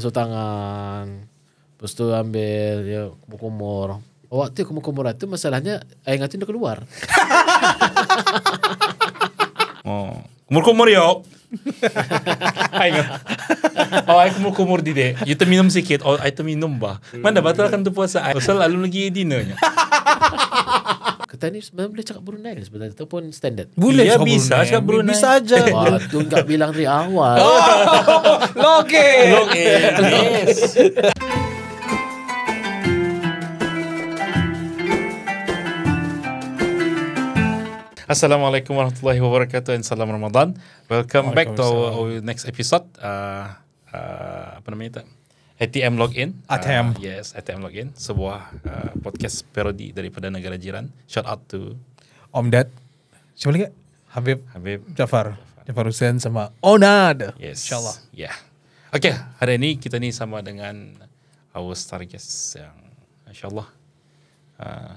masuk tangan Lepas tu ambil ya, Kumur-kumur oh, Waktu kumur-kumur itu Masalahnya Air ngatin dah keluar oh. Kumur-kumur yo. oh, aku mau kumur di dek. Kita minum sikit. Oh, kita minum bah. Mana batalkan tu puasa? saya lalu lagi dinernya. petani sebenarnya boleh cakap Brunei ke sebenarnya ataupun standard boleh ya, cakap bisa Brunei. cakap Brunei bisa aja wah enggak bilang dari awal Okay. in log Assalamualaikum warahmatullahi wabarakatuh dan salam Ramadan. Welcome back to our next episode. Uh, uh, apa namanya tak? ATM Login. ATM. Uh, ah, yes, ATM Login. Sebuah uh, podcast parodi daripada negara jiran. Shout out to Om Dad. Siapa lagi? Habib. Habib. Jafar. Jafar, Hussein sama Onad. Yes. Insyaallah. Ya. Yeah. Oke, okay, hari ini kita nih sama dengan our star guest yang insyaallah uh, ah,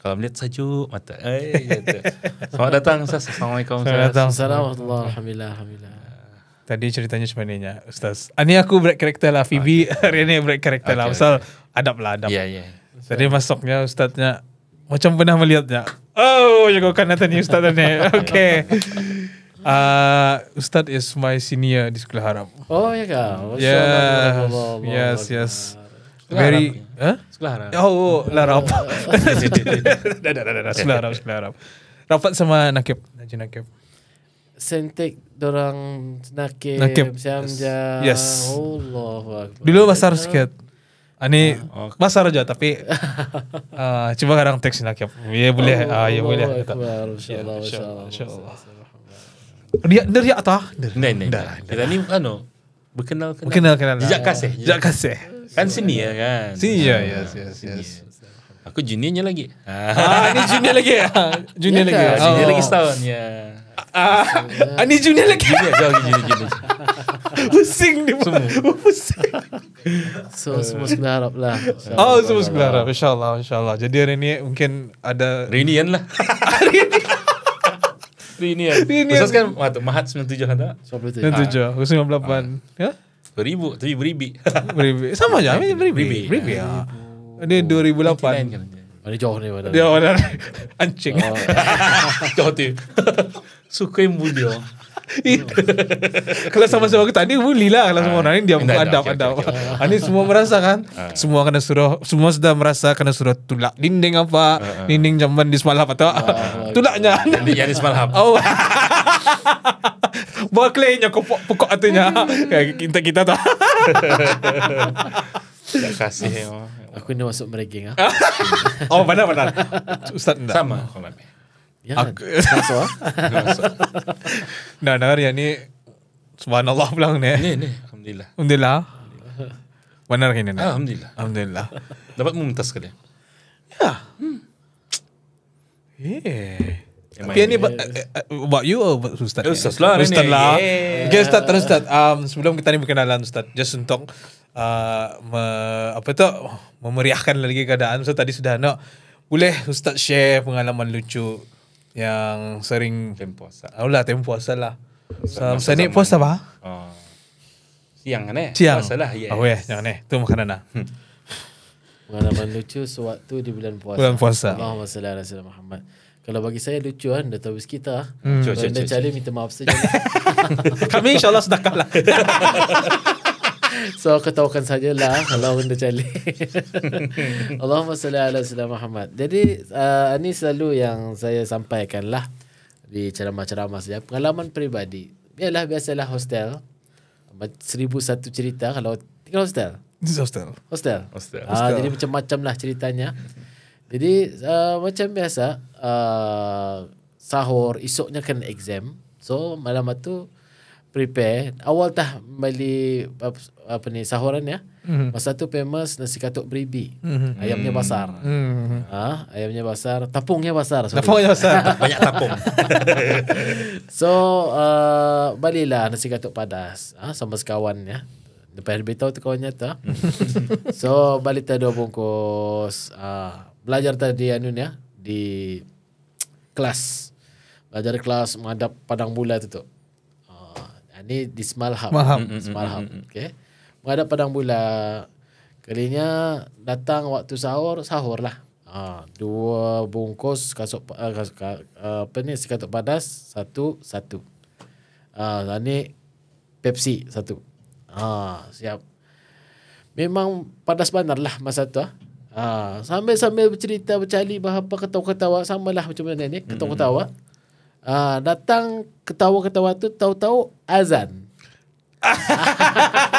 kalau melihat sajuk mata. Eh, gitu. Selamat datang, Assalamualaikum. Selamat datang. Assalamualaikum. Alhamdulillah. Alhamdulillah. Tadi ceritanya macam mana Ustaz Ini aku break character lah Phoebe Hari okay. ni break character okay, lah Pasal okay. Adab lah adab yeah, yeah. Tadi masuknya Ustaznya Macam pernah melihatnya Oh Jaga kan nanti ni Ustaz ni Okay uh, Ustaz is my senior Di sekolah haram Oh ya kan yeah. Yes Yes Yes Very Sekolah haram huh? Oh Lah rap Dah dah dah Sekolah haram Sekolah haram Rapat sama Nakib Haji Nakib Sentik orang nakib, nakib. Siamja Yes, yes. Allah Dulu besar sikit Ani ah. ah besar aja tapi uh, ah, Cuma kadang teks nakib Ya boleh ah, Ya ah, boleh Akbar InsyaAllah InsyaAllah Dia dari atas Nah nah Kita ni ano Berkenal kenal Berkenal kenal Jejak kasih Jejak kasih Kan sini ya kan Sini ya Yes yes yes Aku juniornya lagi. Ah, ini junior lagi ya? Junior ya, lagi. Kan? Oh. Junior lagi setahun. Ya. Yeah. Ah, ni junior lagi. Junior dah lagi junior gini. Pusing ni. Semua. So semua sekolah Arab lah. Oh, semua sekolah Arab. Insya-Allah, insya-Allah. Jadi hari ni mungkin ada reunion lah. Reunion. Reunion. Masa kan Mahat, Mahat 97 lah tak? 97. 97. 98. Ah. Ya? Beribu. Tapi beribi. beribi. Sama je. Beribi. Beribi. beribi. beribi. Ya. Ini 2008. Ini jauh ni Dia orang. Ancing. Oh. jauh tu. Suka yang mulia Kalau sama-sama aku tadi Bully lah Kalau semua ah. orang ini Dia muka adab adab Ini ah, semua merasa kan ah. Semua kena suruh Semua sudah merasa Kena suruh tulak dinding apa Dinding jamban di semalam atau Tulaknya Yang di semalam Oh Buat klaimnya Kau pokok katanya eh, Kita kita tu Terima kasih Aku ni masuk mereging Oh mana-mana Ustaz Sama Sama Ya. Aku, masuk ah. Nah, nah, yang ni subhanallah pula ni. Ni ni, alhamdulillah. Alhamdulillah. Benar kini ni. Alhamdulillah. Alhamdulillah. Dapat mumtaz sekali. Ya. Hmm. Eh. Tapi ini about you or about Ustaz? Ustaz, Ustaz lah. Ustaz, Ustaz lah. Yeah. Okay Ustaz, terus Ustaz. Um, sebelum kita ni berkenalan Ustaz, just untuk uh, me, apa tu, memeriahkan lagi keadaan. Ustaz tadi sudah nak, boleh Ustaz share pengalaman lucu yang sering tempoh asal. lah tempoh lah. Sam sani puasa apa? Oh. Siang kan eh? Siang. Puasa lah. Oh ya, siang yang ni. Eh? Tu makanan lah. Hmm. lucu sewaktu di bulan puasa. Bulan puasa. Allahumma salli ala Muhammad. Kalau bagi saya lucu kan, dah tahu kita. Hmm. Cuk, cuk, cuk, cuk. minta maaf saja. Kami insyaAllah sudah kalah. so aku tahukan sajalah kalau benda jalan Allahumma salli ala sallam Muhammad jadi uh, ini selalu yang saya sampaikan lah di ceramah-ceramah saya pengalaman peribadi ialah biasalah hostel seribu satu cerita kalau tinggal hostel This hostel hostel hostel, uh, hostel. jadi macam-macam lah ceritanya jadi uh, macam biasa uh, sahur esoknya kan exam so malam tu prepare awal dah beli apa, apa ni sahuran ya mm-hmm. masa tu famous nasi katuk beribi mm-hmm. ayamnya besar, mm-hmm. ha? ayamnya besar, tapungnya besar. sorry. tapungnya besar, banyak tapung so uh, baliklah nasi katuk padas ha? sama sekawan ya Lepas lebih tahu tu kawannya tu ha. So balik tadi dua bungkus uh, Belajar tadi anu ya Di Kelas Belajar kelas menghadap padang bulat tu, tu ni di Semalham. Semalham. Mm, mm, Semalham. Mm, okay. Menghadap padang bulat. Kalinya datang waktu sahur, sahur lah. Ha, dua bungkus kasut, uh, eh, kasut uh, eh, apa ni, sekatuk padas, satu, satu. Ha, ni Pepsi, satu. Ha, siap. Memang padas banar lah masa tu. Ah. Ha, sambil-sambil bercerita, bercali, bahapa ketawa-ketawa, samalah macam mana ni, ketawa-ketawa. Mm-hmm. Ah, datang ketawa-ketawa tu tahu-tahu azan.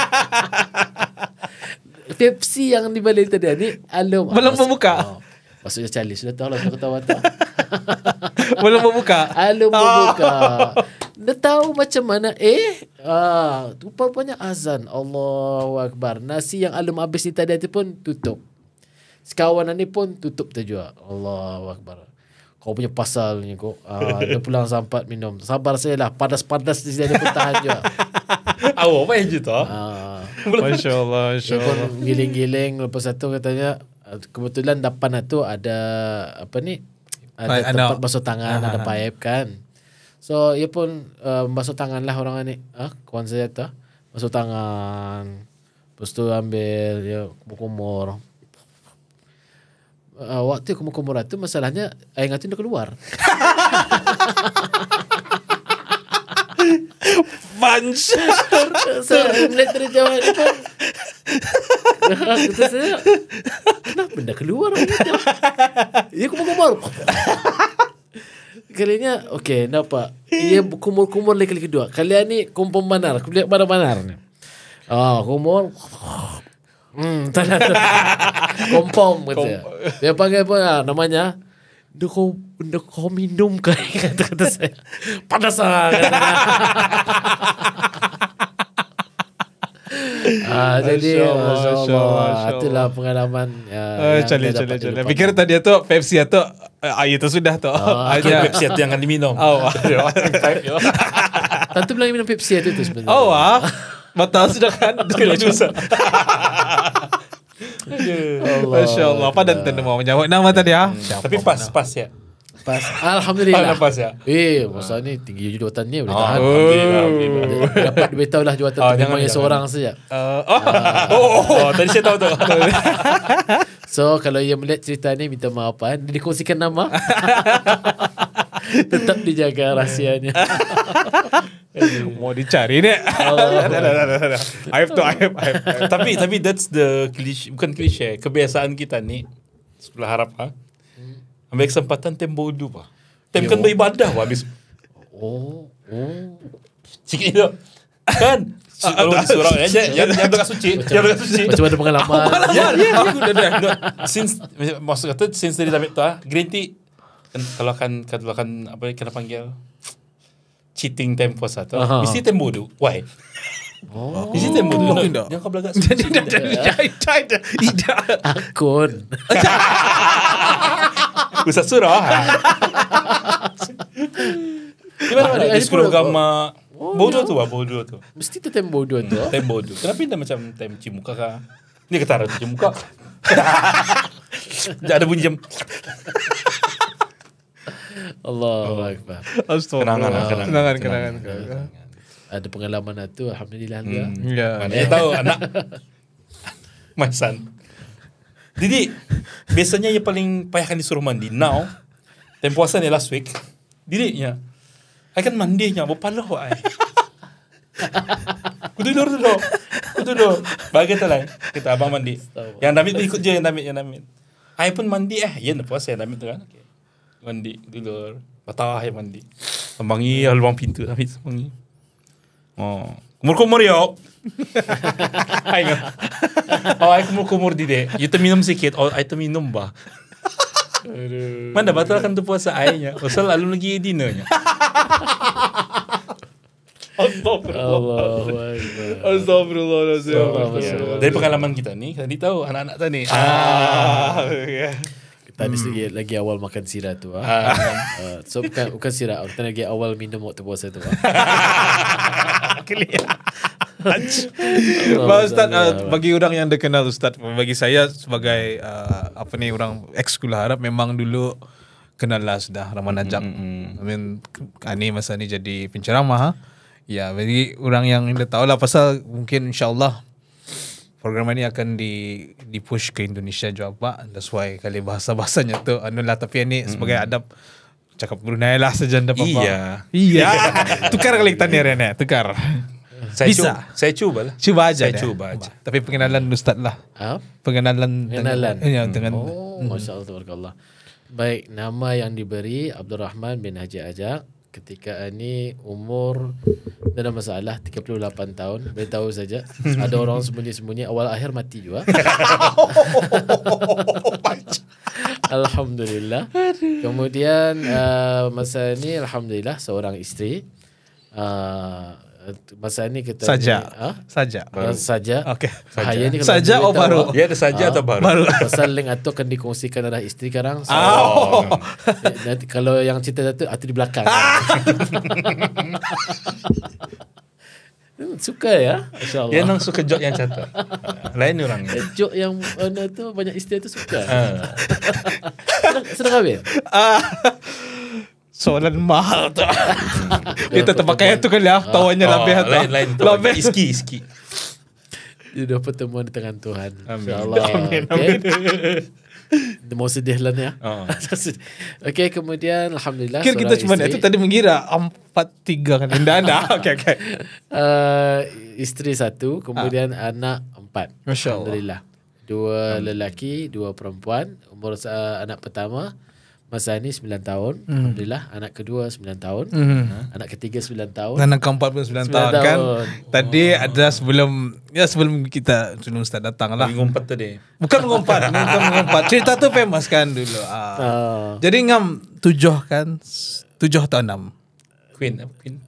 Pepsi yang dibeli tadi ni alum. Belum ah, membuka. Oh, maksudnya challenge sudah tahu lah ketawa tu. Belum membuka. belum oh. membuka. Dia tahu macam mana eh ah rupanya azan Allahu akbar nasi yang alum habis ni tadi pun tutup sekawanan ni pun tutup terjual Allahu akbar kau punya pasal ni kok. Uh, ah, dia pulang sampat minum. Sabar saya lah. Padas-padas di sini ah. Ah. pun tahan juga. Awak apa yang cerita? Masya Allah. Masya Allah. Giling-giling. Lepas satu katanya. Kebetulan depan tu ada. Apa ni? Ada I, tempat know. basuh tangan. uh Ada paip kan. So, ia pun uh, basuh tangan lah orang ni. Ah, Kawan saya tu. Basuh tangan. Lepas tu ambil. Ya, buku umur uh, waktu aku muka murah tu masalahnya air ngatin dah keluar. Bunch. so, literally jawab dia Kita Terus Nak benda keluar? Ya, aku muka murah. Kalinya, okay, nampak. Ia kumur-kumur lagi kali kedua. Kalian ni kumpul mana? Aku mana-mana ni. Oh, kumur. Hmm, tak ada. Kompom kata. Kom- dia panggil apa lah, namanya? Dia kau, dia kau minum kan? Kata, kata saya. Panas lah. Ah, jadi itulah pengalaman ya, uh, yang calik, tadi tu Pepsi atau eh, air itu sudah tu. Ah, Pepsi itu yang akan diminum. Oh, Tentu bilang minum Pepsi itu tu sebenarnya. Oh, ah. Mata sudah kan? Dia dah susah. Masya Allah Apa dan tanda mau menjawab Nama tadi ha? Tapi pas Pas ya Pas Alhamdulillah ah, Pas ya Eh masa ni Tinggi jawatan ni Boleh ah, tahan Dapat lebih tahu lah jawatan oh, Memang yang seorang saja Oh Tadi saya tahu tu So kalau yang melihat cerita ni Minta maaf kan Dia dikongsikan nama Tetap dijaga rahsianya Eh, mau dicari ni. Oh. I have to, I have, I Tapi, tapi that's the cliche, bukan cliche, kebiasaan kita ni. Sebelah harap ha? Ambil kesempatan tem bodoh pa. Ha? Tem kan beribadah pa habis. Oh, oh. Sikit tu. Kan? Kalau di surau ya, ya, ya, ya, suci. Ya, ya, suci. Macam ada pengalaman. Oh, ya, ya, ya. Since, maksud kata, since dari tapi tu ha, green tea, kalau akan, kalau akan, apa kena panggil, cheating time for satu. Uh-huh. Mesti time bodoh. Why? Oh. Mesti time bodoh. Jangan kau belagak. Jadi dah dah, dah, jadi jadi Akun. Usah surah. Gimana? Ada sepuluh gambar. Oh, bodoh ya. tu lah, bodoh tu. Mesti tu time bodoh tu. Hmm, time bodoh. Kenapa dia macam time cium muka kah? Ni ketara cium muka. Tak ada bunyi jam. Allah oh. Akbar. Kenangan, kenangan, kenangan. kenangan. Ada pengalaman itu, Alhamdulillah. Hmm. Ya. Mana ya. tahu anak. Masan. Jadi biasanya yang paling payah kan disuruh mandi. Now, tempo ni last week. mandi akan mandinya, bopaloh ay. Kudu dulu dulu. Kudu dulu. Bagi lah. kita abang mandi. Yang damit ikut je yang damit yang damit. Ai pun mandi eh, yen ya, puasa yang damit tu kan. Okay. Mandi dulu, Patah ya mandi. Sembangi hmm. lubang pintu tapi lah, sembangi. Oh. Kumur kumur yo. Ayo. oh, aku mau kumur di deh. Kita minum sedikit. Oh, kita minum bah. Aduh. Mana kan tu puasa airnya? Pasal lalu lagi dinernya. Astagfirullah. Astagfirullah. Astagfirullah. Dari pengalaman kita ni, kita tahu anak-anak tadi. Ah. ah. Yeah tadi hmm. lagi awal makan sirah tu ah. uh, so bukan bukan sirah, kita lagi awal minum waktu puasa tu. Kelihatan. Ustaz uh, bagi orang yang dikenal ustaz bagi saya sebagai uh, apa ni orang ex ekskul harap memang dulu kenal lah sudah Rahman najak. Mm-hmm. I mean ani masa ni jadi penceramah. Ha? Ya, bagi orang yang dah tahu lah pasal mungkin insyaallah program ini akan di di push ke Indonesia juga pak that's why kali bahasa bahasanya tu anu lah tapi ini mm. sebagai adab cakap Brunei lah sejanda papa iya iya tukar kali kita ni Rene ya? tukar saya Bisa. Cu- saya cuba lah. Cuba aja. Saya cuba aja. Tapi pengenalan Ustaz lah. Ha? Pengenalan. Pengenalan. Dengan, hmm. dengan, oh, hmm. Masya Allah. Baik, nama yang diberi Abdul Rahman bin Haji Ajak ketika ni umur tak ada masalah 38 tahun beritahu saja ada orang sembunyi-sembunyi awal akhir mati juga Alhamdulillah kemudian uh, masa ni Alhamdulillah seorang isteri uh, Eh, masa ni kita saja ha? saja baru saja okey saja saja oh baru ya ada saja ha? atau baru baru pasal link atau akan dikongsikan oleh istri sekarang so, oh. nanti kalau yang cerita tu atau di belakang hmm, suka ya insyaallah dia nang suka jok yang cerita lain orang eh, jok yang mana tu banyak istri tu suka ha. uh. sedang sedang soalan mahal tu. Kita terpakai tu kan lah. Tawannya ah, lebih. Lain-lain. Lebih. Iski, iski. Dapat temuan di tangan Tuhan. Amin. InsyaAllah. Amin. Amin. Okay. Mau sedih lah ni ya. Okay, kemudian Alhamdulillah. Kira kita cuma itu tadi mengira empat tiga kan. Indah ada. Okay, okay. Uh, isteri satu, kemudian ha. anak empat. Masya Alhamdulillah. Allah. Dua lelaki, dua perempuan. Umur uh, anak pertama, Masa ni 9 tahun mm. Alhamdulillah Anak kedua 9 tahun mm. Anak ketiga 9 tahun Anak keempat pun 9, 9 tahun, tahun kan Tadi oh. ada sebelum Ya sebelum kita Sebelum Ustaz datang lah Mengumpat tadi Bukan mengumpat Bukan mengumpat Cerita tu famous kan dulu uh. Uh. Jadi ngam Tujuh kan Tujuh tahun enam Queen Queen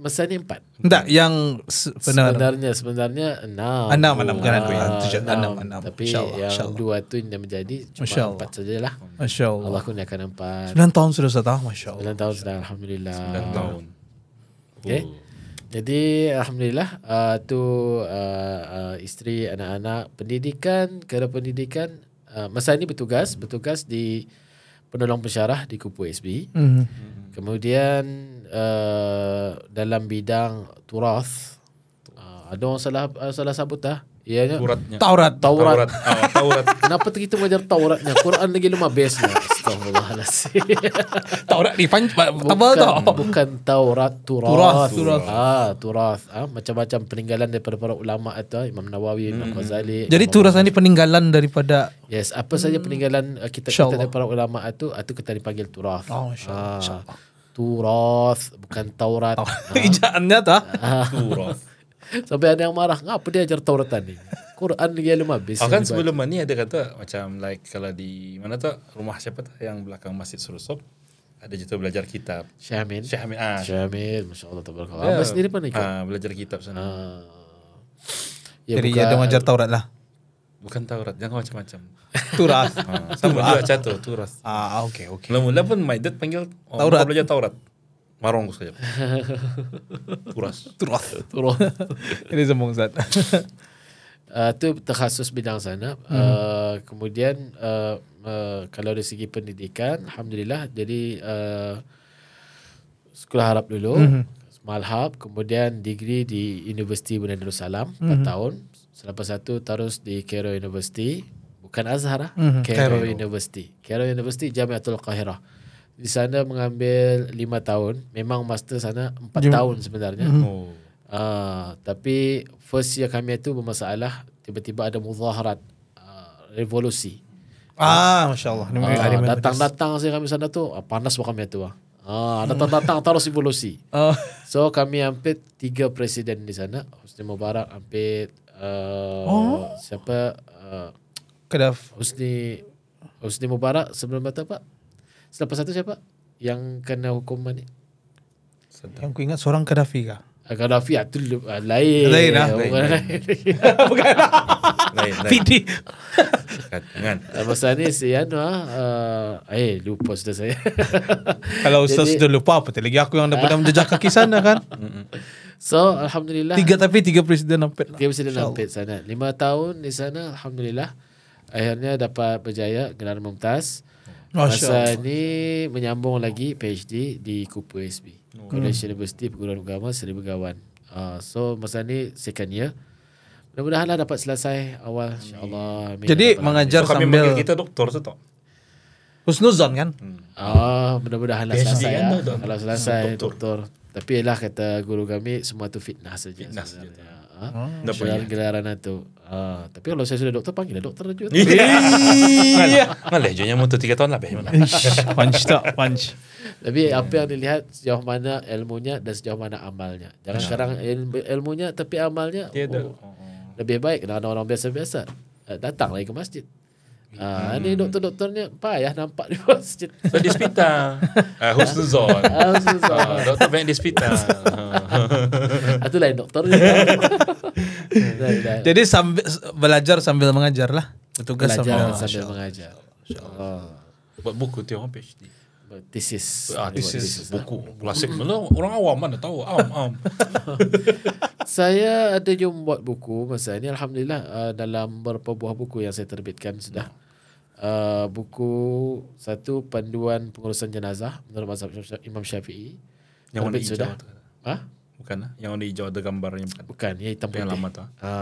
Masa ni empat Tak yang sebenar, Sebenarnya Sebenarnya enam Enam enam bukan aku yang ah, tujuan Enam enam Tapi yang dua tu yang menjadi Cuma empat sajalah Masya Allah Allah kuni akan empat Sembilan tahun sudah sudah tahu Masya Allah Sembilan tahun sudah Alhamdulillah Sembilan tahun Okay oh. Jadi Alhamdulillah uh, tu uh, uh, isteri anak-anak pendidikan kerja pendidikan uh, masa ini bertugas bertugas di penolong pensyarah di Kupu SB. Mm-hmm. Mhm. Kemudian uh, dalam bidang turas. Uh, ada orang salah uh, salah sebut dah. Ya, ya. Taurat. Taurat. Taurat. Ah, taurat. Kenapa kita belajar Tauratnya? Quran lagi lemah base Astagfirullahalazim. Taurat ni fan tebal tau. Bukan Taurat turas. Turas. turas. Ah, turas. Ah, macam-macam peninggalan daripada para ulama atau ah, Imam Nawawi, Imam hmm. Ghazali. Jadi turas ni peninggalan daripada Yes, apa saja hmm. peninggalan kita kita daripada para ulama itu, atau kita dipanggil turas. Oh, insya Turoth bukan Taurat. Oh, ha? Ijaannya Sampai ada yang marah, ngapa dia ajar Tauratan ni? Quran dia lima habis. Oh, kan sebelum ni ada kata macam like kalau di mana tu rumah siapa tu yang belakang Masjid Surusop ada jatuh belajar kitab. Syekh Amin. Syekh Amin. Ah. Syekh Amin. Masya-Allah tabarakallah. Ya. Abah sendiri pun ikut. Ah, belajar kitab sana. Ah. Ya, Jadi bukan, dia mengajar Taurat lah. Bukan Taurat, jangan macam-macam. Turas. Ha, sama juga catur, Turas. Ah, ah okey, okey. Mula-mula pun maidat panggil oh, Taurat. belajar Taurat. Marong aku Turas. Turas. Turas. Ini sembung, Zat. Itu ah, uh, terkhasus bidang sana. Hmm. Uh, kemudian, uh, uh, kalau dari segi pendidikan, Alhamdulillah, jadi uh, sekolah harap dulu. Hmm. Malhab, kemudian degree di Universiti Bunda Darussalam, hmm. 4 tahun. Selepas satu, terus di Cairo University bukan Azhar lah, mm-hmm. Cairo, University. Cairo University Jamiatul Qahirah. Di sana mengambil lima tahun. Memang master sana empat Jum- tahun sebenarnya. Mm-hmm. Uh, tapi first year kami itu bermasalah. Tiba-tiba ada muzaharat uh, revolusi. Ah, masya Allah. Ah, datang-datang saya kami sana tu uh, panas bukan kami itu lah. Ah, datang-datang terus evolusi. Oh. So kami hampir tiga presiden di sana. Husni Mubarak hampir uh, oh. siapa uh, Kedaf Husni Husni Mubarak sebelum batu pak. Selepas satu siapa? Yang kena hukuman ni? Yang aku ingat seorang Kadafi kah? Kadafi ah, itu ah, uh, ah, lain. Lain lah. Lain, lain. lain. lain. Bukan lah. lain, masa kan, kan. ni si Anu uh, eh lupa sudah saya. Kalau Ustaz sudah lupa apa lagi aku yang dah pernah menjejak kaki sana kan. So Alhamdulillah. Tiga tapi tiga presiden nampet. Lah. Tiga presiden nampet sana. Lima tahun di sana Alhamdulillah akhirnya dapat berjaya gelar mumtaz. Masa ni menyambung lagi PhD di Cooper SB. Oh. College University Perguruan Agama Seri Begawan. Uh, ah, so masa ni second year. Mudah-mudahanlah dapat selesai awal insyaallah. Jadi mengajar so, sambil kami kita doktor tu tak? Husnuzan kan? Hmm. Ah, mudah-mudahanlah PhD selesai. ya. Kalau selesai doktor. doktor. Tapi ialah kata guru kami semua tu fitnah saja. Fitnah saja. Tak? Ha? Ah. Hmm. Syarat gelaran itu. Ha, tapi kalau saya sudah doktor, panggil doktor saja. Lah iya. Malah, jenisnya motor tiga tahun lah. Punch tak, punch. Tapi yeah. apa yang dilihat sejauh mana ilmunya dan sejauh mana amalnya. Jangan ya. sekarang ilmunya tapi amalnya oh, lebih baik. Kena lah orang biasa-biasa. Eh, datang lagi ke masjid. Ah, hmm. ni doktor-doktornya payah nampak dia pas so, di hospital. Ah, Husnuzon. Ah, Husnuzon. Ah, doktor Ben di hospital. Ah. Itu lain doktor. Jadi sambil belajar sambil mengajar lah. Tugas belajar sambil, mengajar. Insyaallah. Ah. Buat buku tu orang PhD. is, Ah, this is Buku. Klasik. Orang awam mana tahu. Am, am saya ada juga membuat buku masa ini alhamdulillah uh, dalam beberapa buah buku yang saya terbitkan sudah ya. uh, buku satu panduan pengurusan jenazah menurut mazhab Imam Syafi'i yang warna hijau sudah. Ha? Bukan eh? yang warna hijau ada gambarnya bukan. Bukan, yang hitam putih. Yang lama tu. Ha.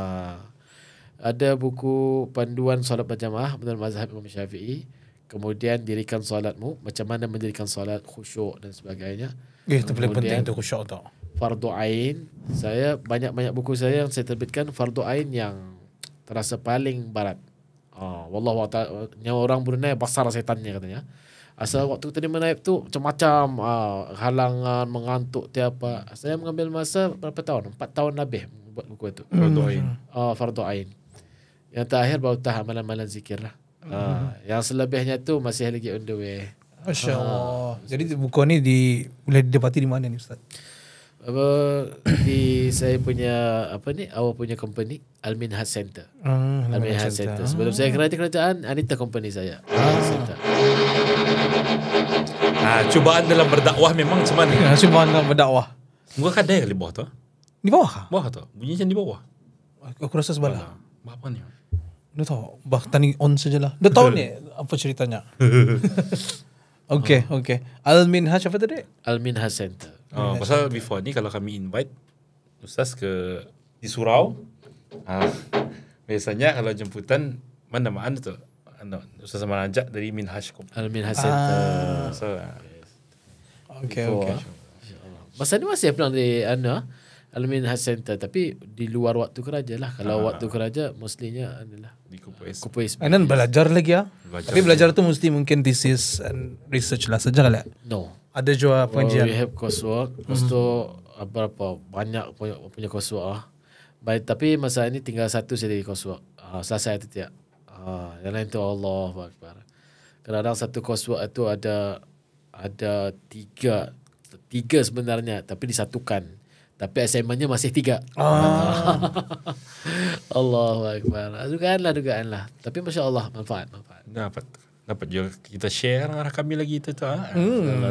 Ada buku panduan solat berjamaah menurut mazhab Imam Syafi'i. Kemudian dirikan solatmu, macam mana mendirikan solat khusyuk dan sebagainya. Eh, itu paling penting untuk khusyuk tu fardu ain saya banyak-banyak buku saya yang saya terbitkan fardu ain yang terasa paling barat ah wallahu ta'ala nyawa orang Brunei besar setannya katanya asal waktu tadi menaip tu macam-macam uh, halangan mengantuk tiapa saya mengambil masa berapa tahun Empat tahun lebih buat buku itu hmm. fardu ain ah uh, fardu ain yang terakhir baru tahan malam-malam zikir lah. Uh, uh-huh. Yang selebihnya tu masih lagi on the way. Masya Allah. Uh, Jadi buku ni di, boleh didapati di mana ni Ustaz? apa di saya punya apa ni awak punya company Almin Hat Center. Uh, Almin Hat Center. Center. Sebelum uh. saya kerja kerajaan Anita company saya. Ah. Ah. cubaan dalam berdakwah memang Cuma mana? Ya, cubaan dalam berdakwah. Muka kadai kali bawah tu. Di bawah? Bawah tu. Bunyi macam di bawah. Aku, rasa sebelah. Bapa ni. Dah tahu. Bah tani on sajalah. Dah tahu ni apa ceritanya. okay, okay. Almin Hat apa tadi? Almin Hat Center. Oh, pasal time. before ni kalau kami invite ustaz ke di surau ah biasanya kalau jemputan mana makan tu anu ustaz sama ajak dari minhaj kom al ah, minhaj ah. so okey ah, okey masa ni masih plan di anu uh, Alamin Hassan tapi di luar waktu kerja lah kalau uh waktu kerja mestinya adalah di Kupuis Kupuis belajar lagi ya belajar tapi belajar tu mesti mungkin thesis and research lah saja lah no ada juga pengajian well, we have coursework mm-hmm. lepas berapa banyak punya, punya coursework lah But, tapi masa ini tinggal satu saja di coursework uh, selesai atau tidak uh, yang lain tu Allah Akbar kadang satu coursework itu ada ada tiga tiga sebenarnya tapi disatukan tapi assignmentnya masih tiga. Ah. Allahu Akbar. Dugaanlah, dugaanlah. Tapi Masya Allah, manfaat, manfaat. Dapat. Dapat juga kita share dengan kami lagi itu. Tu, ah. Hmm.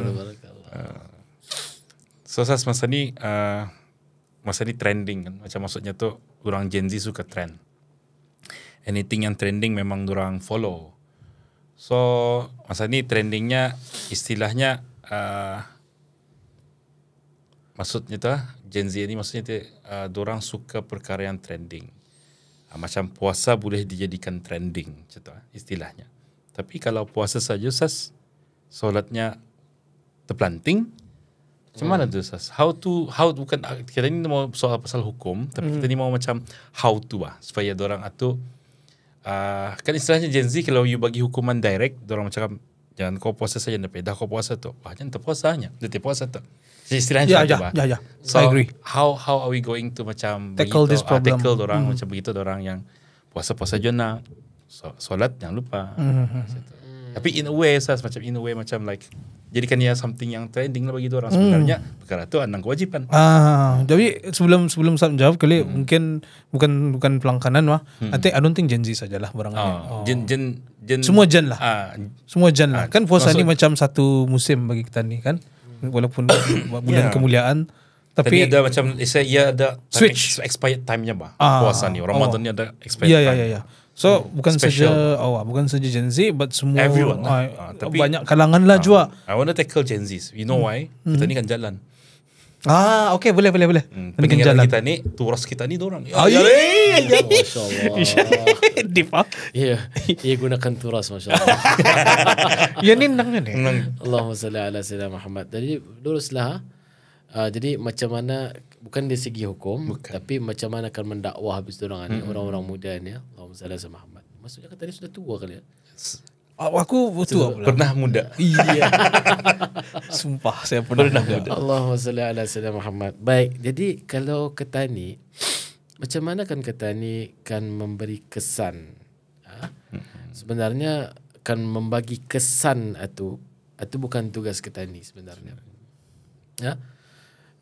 Ah. So, Sas, masa ni, uh, masa ni trending kan. Macam maksudnya tu, orang Gen Z suka trend. Anything yang trending memang orang follow. So, masa ni trendingnya, istilahnya, uh, maksudnya tu, Gen Z ni maksudnya dia uh, orang suka perkara yang trending. Uh, macam puasa boleh dijadikan trending, cerita ah, istilahnya. Tapi kalau puasa saja sas solatnya terplanting. Macam hmm. tu sas? How to how bukan ah, kita ni mau soal pasal hukum, tapi hmm. kita ni mau macam how to ah supaya orang atau uh, kan istilahnya Gen Z kalau you bagi hukuman direct, orang macam jangan kau puasa saja, dah kau puasa tu. Wah, jangan terpuasa hanya. Dia terpuasa tu. Hmm. Sini istilah yeah, yeah, yeah, yeah. So, I agree. How how are we going to macam tackle begitu, this problem? Ah, tackle orang mm. macam begitu orang yang puasa puasa jona, solat jangan lupa. Mm-hmm. Tapi in a way, saya macam in a way macam like jadi kan ia something yang trending lah bagi orang mm. sebenarnya hmm. perkara tu anang kewajipan. Ah, jadi sebelum sebelum saya menjawab kali hmm. mungkin bukan bukan pelangkanan wah. Hmm. Nanti I don't think Gen Z sajalah barang oh. Ah, oh. Gen, Gen Gen Semua Gen lah. Ah. Semua Gen lah. Ah. Kan puasa ni macam satu musim bagi kita ni kan walaupun bulan yeah. kemuliaan tapi Tadi ada macam saya ya ada switch expired time-nya bah ah, puasa ni Ramadan oh. ni ada expired yeah, ya, time. Ya ya ya. So hmm. bukan saja awak oh, bukan saja Gen Z but semua everyone. Uh, uh, tapi banyak kalangan lah uh, ah, juga. I want to tackle Gen Z. You know hmm. why? Kita hmm. ni kan jalan. Ah, okay, boleh, boleh, boleh. Hmm, Pengen jalan. kita ni, turas kita ni dorang. Ah, ya, ya, ya. ya. ya Masya Allah. Ah. Ya, ia gunakan turas, masyaAllah. Allah. Ya, ni nang ni. Nang. Allahumma salli ala sayyidina Muhammad. Jadi, luruslah. Uh, jadi, macam mana, bukan dari segi hukum, bukan. tapi macam mana akan mendakwah habis dorang ni, hmm. orang-orang muda ni, Allahumma salli ala Muhammad. Maksudnya, kata dia sudah tua kali ya. Aku betul apa Pernah muda Iya Sumpah saya pernah, pernah muda. muda Allahumma salli ala salli Muhammad Baik jadi kalau ketani Macam mana kan ketani kan memberi kesan ha? Sebenarnya kan membagi kesan itu Itu bukan tugas ketani sebenarnya Ya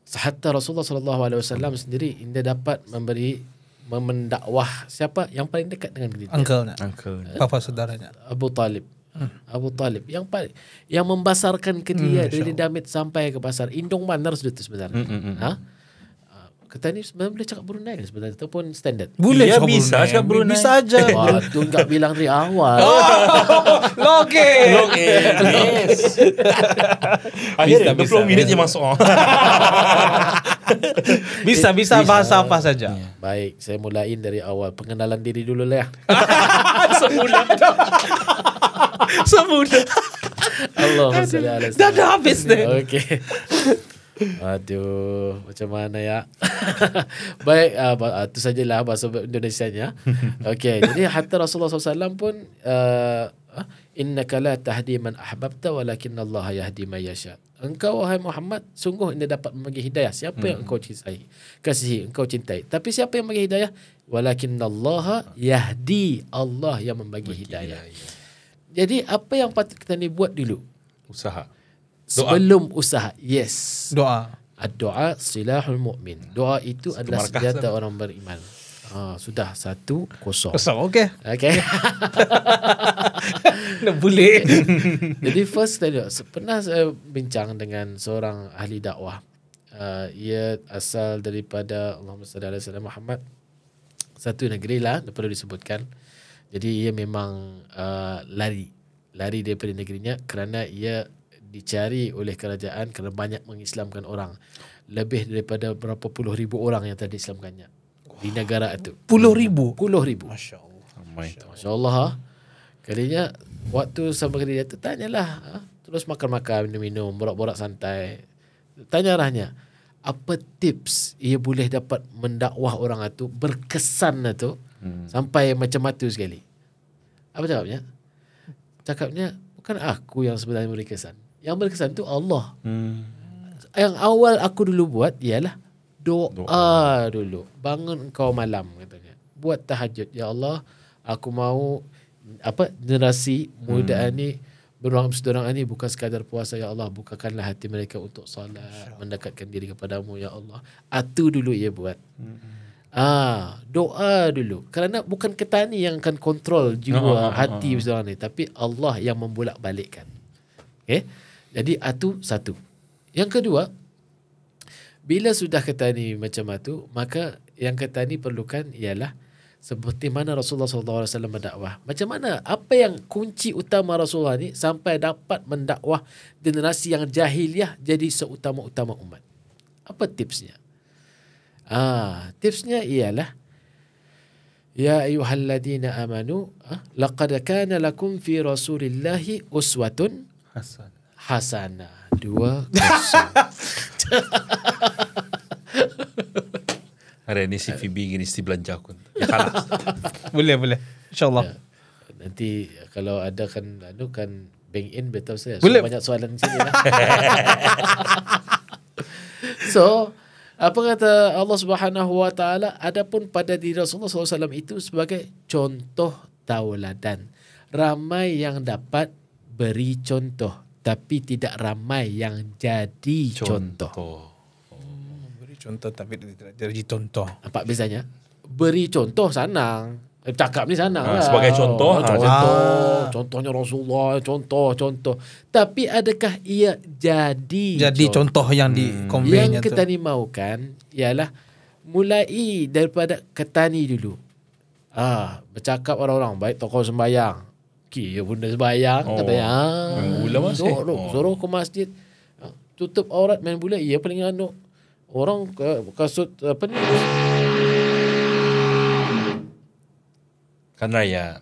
Hatta Rasulullah SAW sendiri Dia dapat memberi memendakwah siapa yang paling dekat dengan dia? Angkel nak. Angkel. Uh, Papa saudaranya. Abu Talib. Hmm. Abu Talib yang paling yang membasarkan ke dia hmm, dari Damit sampai ke pasar Indong Manners dia tu sebenarnya. Hmm, hmm, hmm. Ha? Hmm. Ah, Kata ni sebenarnya boleh cakap Brunei kan sebenarnya Ataupun standard Boleh ya, cakap bisa Brunei. cakap Brunei Bisa aja Wah tu enggak bilang dari awal Loke oh, Loke Yes Akhirnya 20 minit je masuk bisa, bisa bisa bahasa apa saja. Yeah. Baik, saya mulain dari awal pengenalan diri dulu lah. Semula. Semula. Allah Dah dah habis deh. Okey. Aduh, macam mana ya? Baik, uh, ah, uh, ah, itu sajalah bahasa Indonesia nya. Okey, jadi hatta Rasulullah SAW pun uh, innaka la tahdi man ahbabta walakin Allah yahdi man yasha engkau wahai Muhammad sungguh anda dapat memanggil hidayah siapa hmm. yang engkau cintai kasih, engkau cintai tapi siapa yang bagi hidayah Walakin Allah yahdi Allah yang membagi hidayah jadi apa yang patut kita ni buat dulu usaha doa. sebelum usaha yes doa doa silahul mukmin doa itu satu adalah senjata sana. orang beriman ha, sudah satu kosong kosong okey okey okay. nak bulik. Jadi first tadi pernah saya bincang dengan seorang ahli dakwah. Uh, ia asal daripada Allah Subhanahu Muhammad satu negeri lah perlu disebutkan. Jadi ia memang uh, lari lari daripada negerinya kerana ia dicari oleh kerajaan kerana banyak mengislamkan orang. Lebih daripada berapa puluh ribu orang yang tadi diislamkannya wow. di negara itu. Puluh ribu? Puluh ribu. Masya Allah. Masya Allah. Masya ha. Allah. Kalinya Waktu sama kali dia tu tanyalah ha? Terus makan-makan, minum-minum, borak-borak santai Tanya arahnya Apa tips ia boleh dapat mendakwah orang itu Berkesan itu hmm. Sampai macam mati sekali Apa jawabnya? Cakapnya Bukan aku yang sebenarnya berkesan Yang berkesan tu Allah hmm. Yang awal aku dulu buat ialah doa, doa dulu Bangun kau malam katanya Buat tahajud Ya Allah Aku mau apa generasi muda hmm. ni beruang sedorang ni bukan sekadar puasa ya Allah bukakanlah hati mereka untuk solat mendekatkan diri kepadamu ya Allah atu dulu ia buat hmm. ah doa dulu kerana bukan ketani yang akan kontrol jiwa oh, hati oh. sedorang ni tapi Allah yang membolak balikkan okay? jadi atu satu yang kedua bila sudah ketani macam itu maka yang ketani perlukan ialah seperti mana Rasulullah SAW mendakwah, Macam mana? Apa yang kunci utama Rasulullah ni sampai dapat mendakwah generasi yang jahiliah jadi seutama-utama umat? Apa tipsnya? Ah, tipsnya ialah Ya ayyuhalladzina amanu ah, laqad kana lakum fi Rasulillahi uswatun hasanah. Hasana. Dua. Hari ni si Phoebe ingin isteri belanja aku. boleh, boleh. InsyaAllah. Ya. Nanti kalau ada kan, anu kan bank in, betul saya. Boleh. So, banyak soalan di sini lah. so, apa kata Allah Subhanahu Wa Taala? Adapun pada diri Rasulullah SAW itu sebagai contoh tauladan. Ramai yang dapat beri contoh. Tapi tidak ramai yang jadi contoh. contoh contoh tapi jadi contoh. Apa biasanya Beri contoh senang. Eh, cakap ni sanang. ha, ah, lah. Sebagai contoh. Ha, contoh. Ha. Contohnya Rasulullah. Contoh, contoh. Tapi adakah ia jadi Jadi contoh, contoh yang hmm. yang kita ni ketani kan? ialah mulai daripada ketani dulu. Ah, ha, bercakap orang-orang. Baik tokoh sembayang. Kira bunda sembayang. Oh. Katanya. Ha, ah, Mula masih. Suruh, suruh oh. ke masjid. Tutup aurat main bulan, Ia paling anuk orang eh, kasut apa ni kan ya.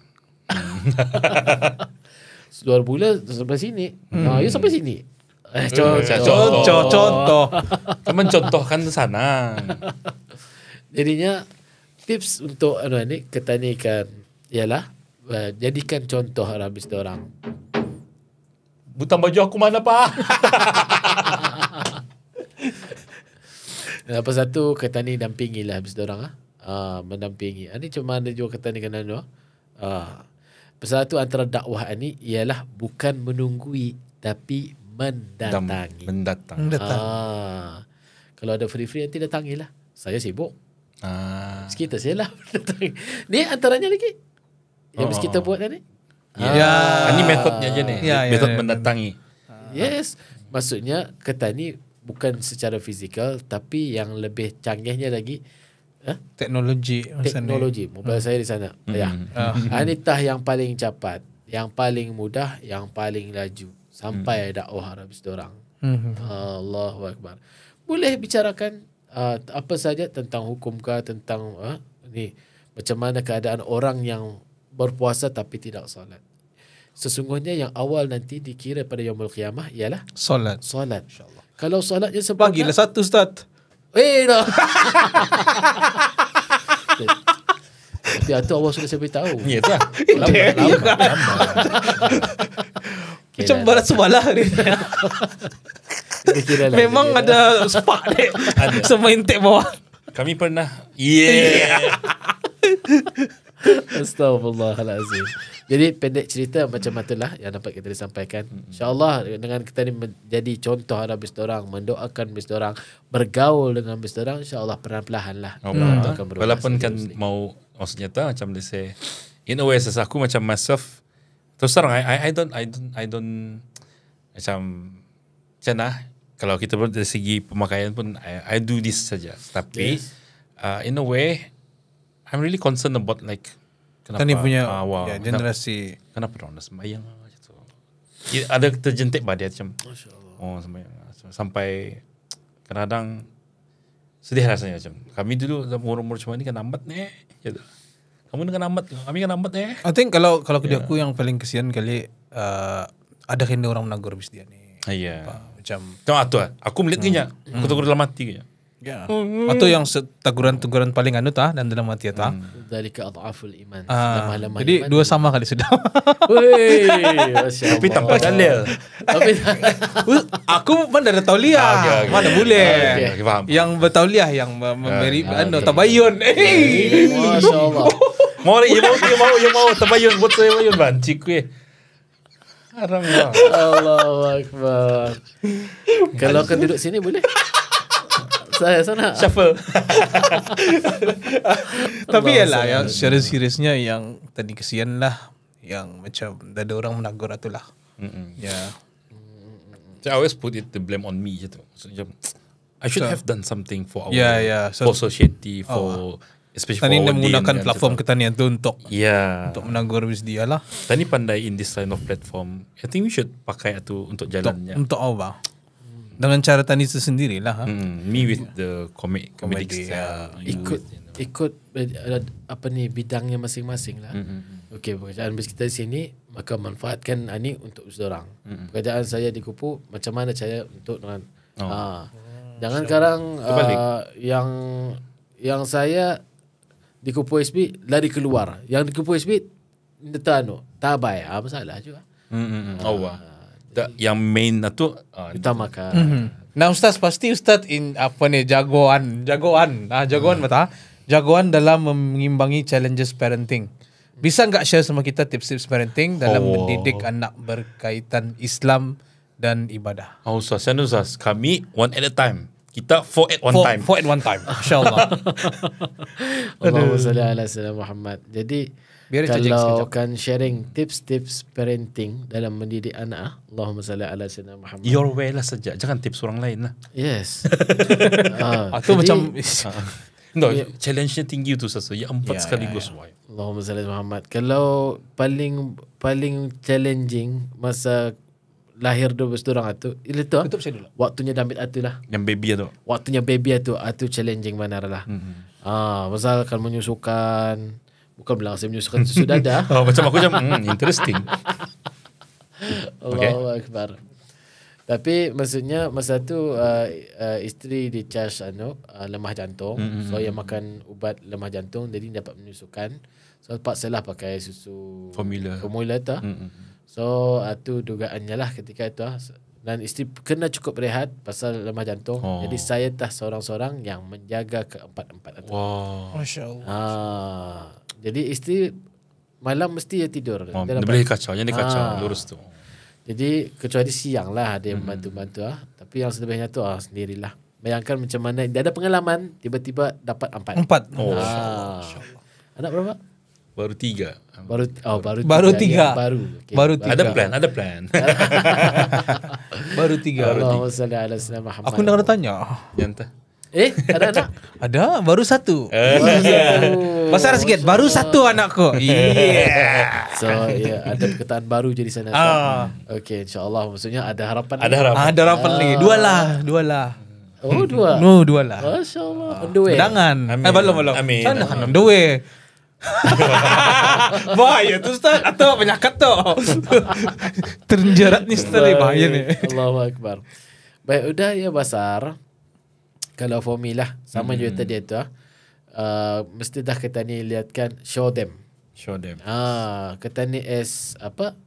luar pula sampai sini hmm. ha, ya sampai sini eh, eh contoh contoh contoh mencontohkan sana jadinya tips untuk anu ni ketanikan ialah uh, eh, jadikan contoh habis orang butang baju aku mana pak Lepas satu kata ni dampingi lah Habis orang lah uh, Mendampingi Ini ah, cuma ada juga kata ni kena uh, ah. Pasal satu antara dakwah ni Ialah bukan menunggui Tapi mendatangi Dam, Mendatang uh, Kalau ada free-free nanti lah, Saya sibuk uh. Sekitar saya lah Ni antaranya lagi Yang oh. kita buat ni Ya. Ini metodnya je ni. Ya, ya, Metod ya, mendatangi. Yes. Maksudnya ni bukan secara fizikal tapi yang lebih canggihnya lagi huh? Eh? teknologi teknologi mobil hmm. saya di sana hmm. ya hmm. anita ah. ah, yang paling cepat yang paling mudah yang paling laju sampai hmm. oh Arab seorang hmm. Allahu akbar boleh bicarakan uh, apa saja tentang hukum ke tentang uh, ni macam mana keadaan orang yang berpuasa tapi tidak solat Sesungguhnya yang awal nanti dikira pada Yomul Qiyamah ialah Solat Solat InsyaAllah kalau solatnya sempurna Panggillah satu ustaz Eh no. Tapi itu Allah sudah sampai tahu Ya tu eh, lah Macam barat sebalah ni Memang kira ada lah. spark dia Semua intik bawah Kami pernah Yeah, yeah. Astagfirullahalazim jadi pendek cerita macam itulah yang dapat kita disampaikan. InsyaAllah dengan kita ini menjadi contoh ada bis orang, mendoakan bis orang, bergaul dengan bis orang, insyaAllah perlahan-lahan lah. Oh, Walaupun kan mesti. mau maksudnya tu macam they say, in a way as aku macam myself, terus terang, I, I, I don't, I don't, I don't, macam, macam lah, kalau kita pun dari segi pemakaian pun, I, I do this saja. Tapi, yes. uh, in a way, I'm really concerned about like, kenapa ni punya ah, wow. ya, generasi kenapa orang dah sembahyang lah macam tu ya, ada terjentik badai macam oh sembahyang lah. sampai kadang sedih rasanya macam kami dulu umur-umur macam ni kan lambat ni gitu. Ya kamu ni kan lambat kami kan lambat eh i think kalau kalau yeah. aku yang paling kesian kali uh, ada kena orang menanggur bis dia ni ah, iya yeah. macam tengok ah, tu ah, aku melihat hmm. kenya aku hmm. tunggu dalam mati kenya Yeah. Hmm. Atau yang teguran-teguran paling anu tah dan dalam hati tah. Hmm. Dari ke adhaful iman. lemah Jadi iman dua sama kali sudah. Wey, Tapi tanpa dalil. Tapi aku mana ada tauliah. Ah, okay, okay. Mana boleh. Ah, okay. Okay, faham. Yang bertauliah yang ah, memberi okay. anu tabayun. Masya-Allah. Mau yang mau ni mau ni mau tabayun buat saya tabayun ban cik weh. Allahu akbar. Kalau kau duduk sini boleh? saya sana. Shuffle. Tapi ya lah, yang secara seriusnya yang tadi kesian lah. Yang macam dah ada orang menagur lah tu lah. Ya. Yeah. I always put it to blame on me je tu. So, macam, I should so, have done something for our yeah, yeah. So, for society for oh, especially Tani for dia menggunakan platform ketanian tu untuk yeah. untuk menagur bis dia lah. Tani pandai in this kind of platform. I think we should pakai itu untuk jalannya. Untuk, untuk apa? dengan cara tani sendiri lah. Ha. Hmm, me with the comic comedy uh, ikut ikut eh, apa ni bidangnya masing-masing lah. Mm-hmm. Okey, pekerjaan bis kita di sini maka manfaatkan ani untuk seorang. Mm-hmm. Hmm. Pekerjaan saya di Kupu macam mana saya untuk dengan oh. ha. jangan sure. sekarang uh, yang yang saya di Kupu SB lari keluar. Yang di Kupu SB tetanu, tabai, apa ah, salah juga. Mm-hmm. Ha. Oh, wow tak yang main lah tu ah, utamakan. Mm -hmm. Nah ustaz pasti ustaz in apa ni jagoan, jagoan. Ah jagoan mata. Ah. Ah. Mm. Jagoan dalam mengimbangi challenges parenting. Bisa enggak share sama kita tips-tips parenting dalam oh. mendidik anak berkaitan Islam dan ibadah? Oh ustaz, saya ustaz, kami one at a time. Kita four at one four, time. Four at one time. Insya-Allah. Allahumma salli ala sayyidina Muhammad. Jadi Biar kalau kan sharing tips-tips parenting dalam mendidik anak, ah, Allahumma salli ala sayyidina Muhammad. Your way lah saja, jangan tips orang lain lah. Yes. ha, ah, Itu ah, macam No, yeah. challenge-nya tinggi tu sesuai. Ya, empat yeah, ya, sekaligus. Yeah, yeah. Allahumma salli Muhammad. Kalau paling paling challenging masa lahir dua belas orang atau itu tu, Tutup saya dulu. waktunya dambit atu lah. Yang baby atu. Waktunya baby atu, atu challenging mana lah. Mm-hmm. Ah, masa akan menyusukan, bukan belah saya menyusukan susu dada. oh, macam aku macam hmm, interesting. Allahu okay. Akbar. Tapi maksudnya masa tu uh, uh, isteri di anu uh, lemah jantung. Mm-hmm. So hmm. yang makan ubat lemah jantung jadi dapat menyusukan. So pak salah pakai susu formula. Formula tu. Mm-hmm. So uh, dugaannya lah ketika itu uh, dan isteri kena cukup rehat pasal lemah jantung. Oh. Jadi saya tah seorang-seorang yang menjaga keempat-empat itu. Wow. Masya-Allah. Ha. Ah. Jadi isteri malam mesti dia tidur. Oh, dia, dia boleh kacau, jangan dia ah. kacau ha. lurus tu. Jadi kecuali siang lah dia hmm. membantu-bantu lah. Tapi yang sebenarnya tu ah, sendirilah. Bayangkan macam mana dia ada pengalaman tiba-tiba dapat empat. Empat. Oh, ha. Anak berapa? Baru tiga. Baru oh, baru, baru ya, tiga. tiga. Ya, baru. Okay. baru tiga. Ada plan, ada plan. baru tiga. Allah Allah tiga. Allah Allah Allah Allah Allah Allah Allah Eh, ada anak? ada, baru satu. yeah. Besar sikit, baru satu anak anakku. Yeah. so, yeah, ada perkataan baru jadi sana. Ah. Okay, insyaAllah. Maksudnya ada harapan. Ada harapan. Ah, ada harapan ni. lagi. Ah. Dua lah, dua lah. Oh, dua? No, dua lah. Masya Allah. Dua. Dengan. Eh, Amin. Eh, belum, belum. Amin. Sana kan dua. bahaya tu Ustaz Atau penyakit tu Terjerat ni Ustaz Bahaya ni Allahu Akbar Baik, udah ya Basar kalau for me lah Sama hmm. juga tadi tu lah. uh, Mesti dah kata ni Lihatkan Show them Show them Ah, Kata ni as Apa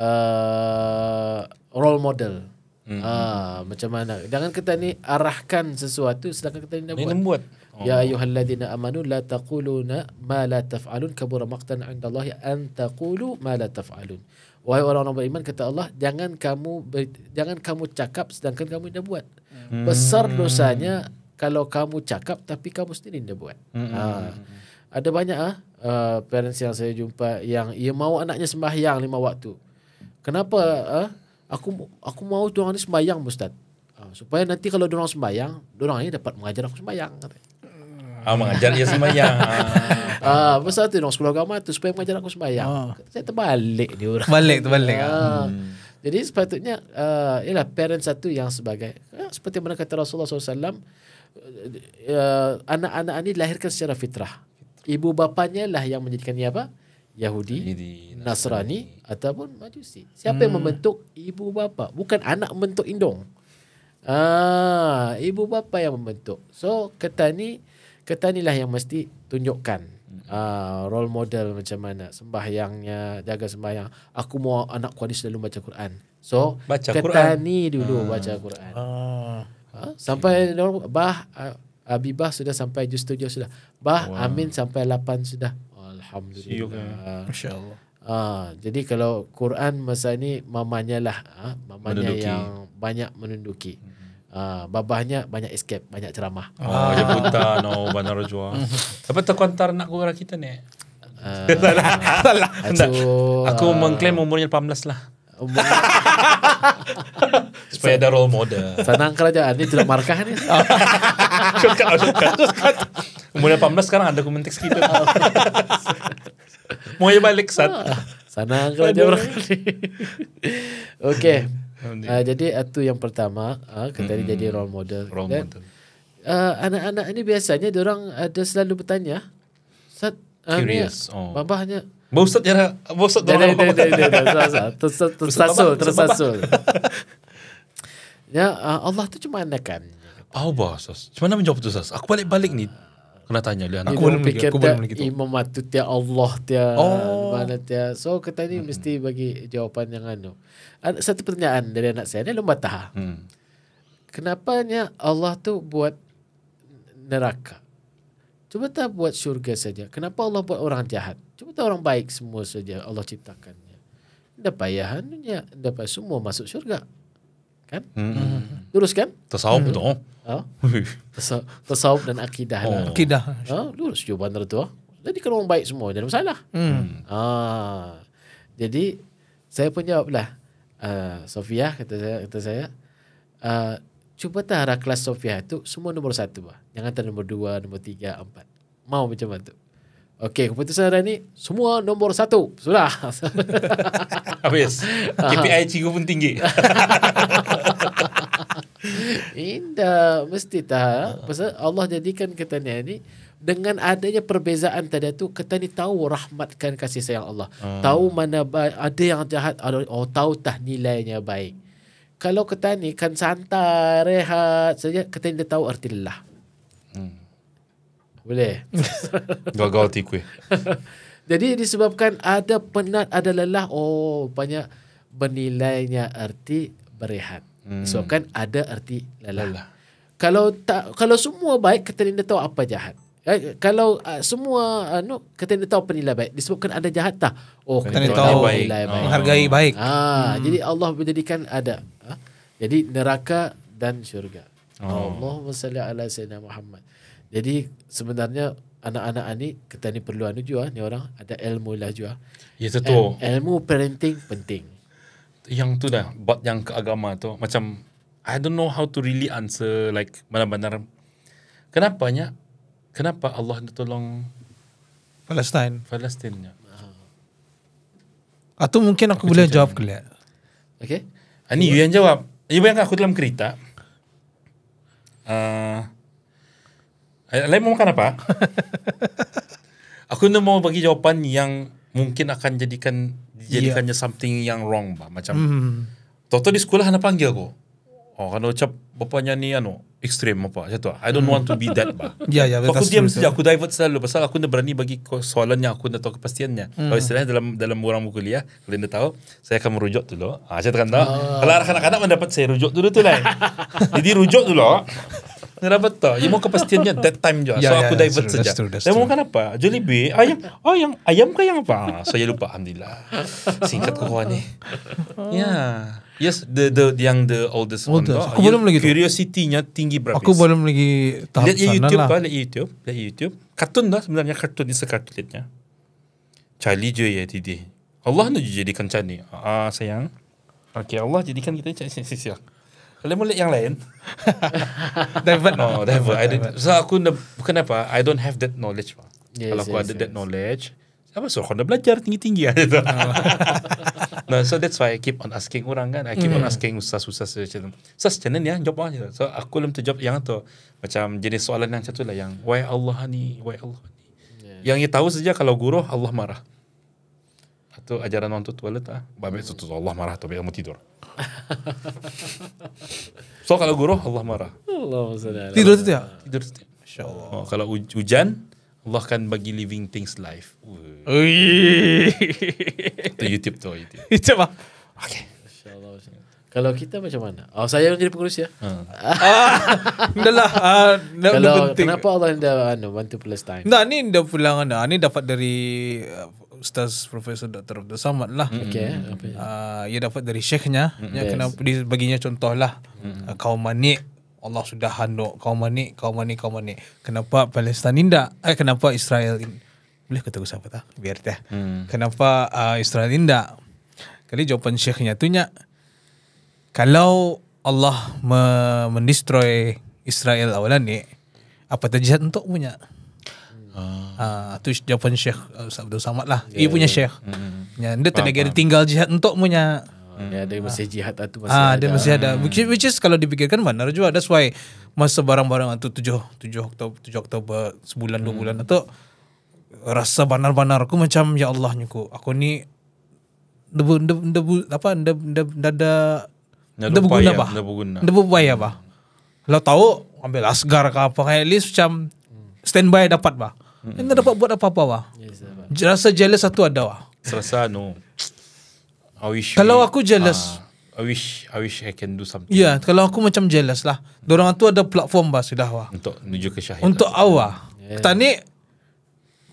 uh, Role model hmm. Ah, Macam mana Jangan kata ni Arahkan sesuatu Sedangkan kata ni dah buat. buat Ya oh. ayuhalladina amanu La taquluna Ma la taf'alun Kabura maqtan Indallahi An taqulu Ma la taf'alun Wahai orang-orang beriman kata Allah jangan kamu ber, jangan kamu cakap sedangkan kamu tidak buat. Hmm. Besar dosanya kalau kamu cakap tapi kamu sendiri tidak buat. Hmm. Ha. Ada banyak ah ha, uh, parents yang saya jumpa yang ia mahu anaknya sembahyang lima waktu. Kenapa ha? aku aku mahu tuan ini sembahyang Mustad Ha, ah, supaya nanti kalau tuan orang sembahyang, tuan ini dapat mengajar aku sembahyang kata. Ah, mengajar dia sembahyang. ah, ah masa tu nak sekolah agama tu supaya mengajar aku sembahyang. Ah. Saya terbalik dia orang. Balik terbalik. Ah. Hmm. Jadi sepatutnya uh, ialah parent satu yang sebagai uh, seperti mana kata Rasulullah SAW uh, ah, anak-anak ini dilahirkan secara fitrah. Ibu bapanya lah yang menjadikan dia apa? Yahudi, Yahudi Nasrani, Nasrani ataupun Majusi. Siapa hmm. yang membentuk ibu bapa? Bukan anak membentuk indong. Ah, ibu bapa yang membentuk. So, kata ni ketanilah yang mesti tunjukkan uh, role model macam mana sembahyangnya jaga sembahyang aku mau anak ku selalu baca Quran so baca ketani Quran. dulu uh. baca Quran uh. Ah. Huh? Ha? sampai yeah. bah Abibah sudah sampai juz tujuh sudah bah wow. amin sampai lapan sudah alhamdulillah eh. masyaallah Uh, jadi kalau Quran masa ni mamanya lah, uh, mamanya menunduki. yang banyak menunduki. Hmm. Ah, babahnya banyak escape, banyak ceramah. Ah, oh, ah. Jakarta, no, Bandar Jawa. Hmm. Apa tak kuantar nak gua kita ni? Uh, ah, salah, lah. Aku, mengklaim umurnya 18 lah. Supaya ada role model. Senang kerajaan ni tidak markah ni. Cukup, cukup, Umurnya 18 sekarang ada komentik sekitar. Mau ya balik, Sat. Sana kerajaan. Okey uh, jadi itu yang pertama uh, kata hmm. jadi role model role Dan, uh, ah, anak-anak ini biasanya orang ada selalu bertanya Ustaz curious uh, oh. babahnya Bosat ya, bosat dong. Dari dari dari terus terus Ya Allah tu cuma anda kan. Oh bos, cuma nak menjawab tu sas. Aku balik balik ni kena tanya dia aku belum fikir aku belum lagi imam tu dia Allah dia oh. mana dia so kata ni hmm. mesti bagi jawapan yang anu satu pertanyaan dari anak saya ni lomba tahu hmm. kenapanya Allah tu buat neraka cuba tak buat syurga saja kenapa Allah buat orang jahat cuba tak orang baik semua saja Allah ciptakannya Dapat payahannya dah payah semua masuk syurga kan? Hmm. Lurus kan? Tasawuf hmm. tu. Oh. Ha? Tasawuf dan akidah. Lah. Oh. Lah. Akidah. Ha? Lurus jawapan tu. Oh. Jadi kalau orang baik semua, jangan masalah. Hmm. Ha. Jadi, saya pun jawablah. Uh, ha, Sofia kata saya, kata saya uh, cuba tahu kelas Sofia tu semua nombor satu. bah Jangan tahu nombor dua, nombor tiga, empat. Mau macam mana tu? Okay, keputusan hari ini semua nombor satu. Sudah. Habis. KPI uh-huh. cikgu pun tinggi. Indah. Mesti tak. Uh-huh. Pasal Allah jadikan ketanian ni dengan adanya perbezaan tadi tu kita ni tahu rahmatkan kasih sayang Allah. Uh. Tahu mana ada yang jahat ada oh tahu tah nilainya baik. Kalau kita ni kan santai, rehat saja kita ni tahu arti lelah. Boleh. Gagal tikui. Jadi disebabkan ada penat, ada lelah, oh banyak bernilainya arti berehat. Hmm. Sebabkan ada arti lelah. lelah. Kalau tak kalau semua baik kita tidak tahu apa jahat. Eh, kalau uh, semua uh, no, kita tidak tahu penilai baik disebabkan ada jahat tak? Oh, kita tidak tahu baik. baik. menghargai oh. baik. Ah, hmm. jadi Allah menjadikan ada. Ah, jadi neraka dan syurga. Oh. Allahumma salli ala sayyidina Muhammad. Jadi sebenarnya anak-anak ani kita ni perlu anu jua ni orang ada ilmu lah jua. Ya tu. Ilmu parenting penting. Yang tu dah buat yang ke agama tu macam I don't know how to really answer like benar-benar Kenapa nya? kenapa Allah nak tolong Palestin. Palestinnya. Uh. Ah. Atau mungkin aku, boleh jawab ke lihat. Okay. Ini ah, you yang jawab. You yang aku dalam kereta. Uh, Eh, Lain mau makan apa? aku nak mau bagi jawapan yang mungkin akan jadikan jadikannya yeah. something yang wrong bah. Macam mm. Toto di sekolah nak panggil aku. Oh, kalau cap bapanya ni ano extreme apa macam tu. Ah. I don't hmm. want to be that bah. Ya, ya, aku diam saja, aku divert selalu pasal aku nak berani bagi soalan yang aku nak tahu kepastiannya. Mm. Kalau oh, istilahnya dalam dalam orang buku kuliah, kalian dah tahu, saya akan merujuk dulu. Ah, saya tekan tahu. Oh. Ah. Kalau anak-anak mendapat saya rujuk dulu tu lah. Jadi rujuk tu loh. Ngerah betul. Ya mau kepastiannya that time je. Yeah, so yeah, aku divert that's saja. That's true, that's true. Dan makan Ayam? Oh yang ayam ke yang apa? Ah, saya so lupa. Alhamdulillah. Singkat kau ni. Ya. Yes, the the yang the oldest, oldest. one. Oh, aku belum lagi Curiosity-nya tinggi berapa? Aku belum lagi tahap lihat sana YouTube, lah. Ba, ah, YouTube, lihat YouTube. Kartun dah sebenarnya kartun ni sekartun liatnya. Charlie je ya Didi. Allah nak jadikan Charlie. Ah, ah sayang. Okay Allah jadikan kita Charlie. Sisi, kalau mulut yang lain Divert No oh, divert, I didn't. So aku ne, Bukan apa I don't have that knowledge yes, Kalau yes, aku yes, ada yes. that knowledge Apa suruh kau belajar Tinggi-tinggi kan? gitu. no, So that's why I keep on asking orang kan I keep mm. on hmm. asking Usas-usas macam So macam ni ya Jawab orang So aku belum jawab Yang tu Macam jenis soalan yang satu lah Yang Why Allah ni Why Allah ni yeah. Yang dia tahu saja Kalau guru Allah marah atau ajaran orang tua-tua letak ah. babi tu Allah marah tu kamu tidur so kalau guru Allah marah Allah tidur tu ya tidur tu Allah. Oh, kalau hujan Allah akan bagi living things life Ui. tu YouTube tu YouTube YouTube lah okay kalau kita macam mana? Oh, saya yang jadi pengurus ya? Hmm. Ah, lah. Uh, kalau, kenapa Allah anda uh, plus time. Nah, ni dah pulang Nah ini dapat dari Ustaz Profesor Dr. Abdul Samad lah okay. uh, ah, Ia dapat dari Sheikhnya mm yes. Kenapa dia baginya contoh lah mm uh, Kaum manik Allah sudah handuk Kaum manik, kaum manik, kaum manik Kenapa Palestin tidak? eh, Kenapa Israel in... Boleh kata ke siapa tak? Biar dia mm. Kenapa uh, Israel tidak? Kali jawapan Sheikhnya tu nya Kalau Allah me- mendestroy Israel awalan ni Apa terjahat untuk punya? Ah. ah uh, tu jawapan Syekh Abdul Samad lah. Yeah. punya Syekh. Hmm. Mm, mm, ya, dia tak ada tinggal jihad untuk punya. Ya, ada masih jihad atau masih ah, ada. Dia masih ada. Which, is kalau dipikirkan mana juga. That's why masa barang-barang tu 7, 7 Oktober, 7 Oktober sebulan, dua hmm. bulan atau rasa benar-benar aku macam ya Allah nyuku. Aku ni debu debu, debu apa dada debu guna bah. Debu guna. Debu buaya bah. Kalau tahu ambil asgar ke apa kayak list macam hmm. standby dapat bah. Hmm. Anda dapat buat apa-apa wah. Yes, rasa jealous satu ada wah. Rasa no. I wish kalau we, aku jealous. Uh, I wish I wish I can do something. Ya, yeah, kalau aku macam jealous lah. Orang tu ada platform bah sudah wah. Untuk menuju ke syahid. Untuk lah. awak. Yeah. Tak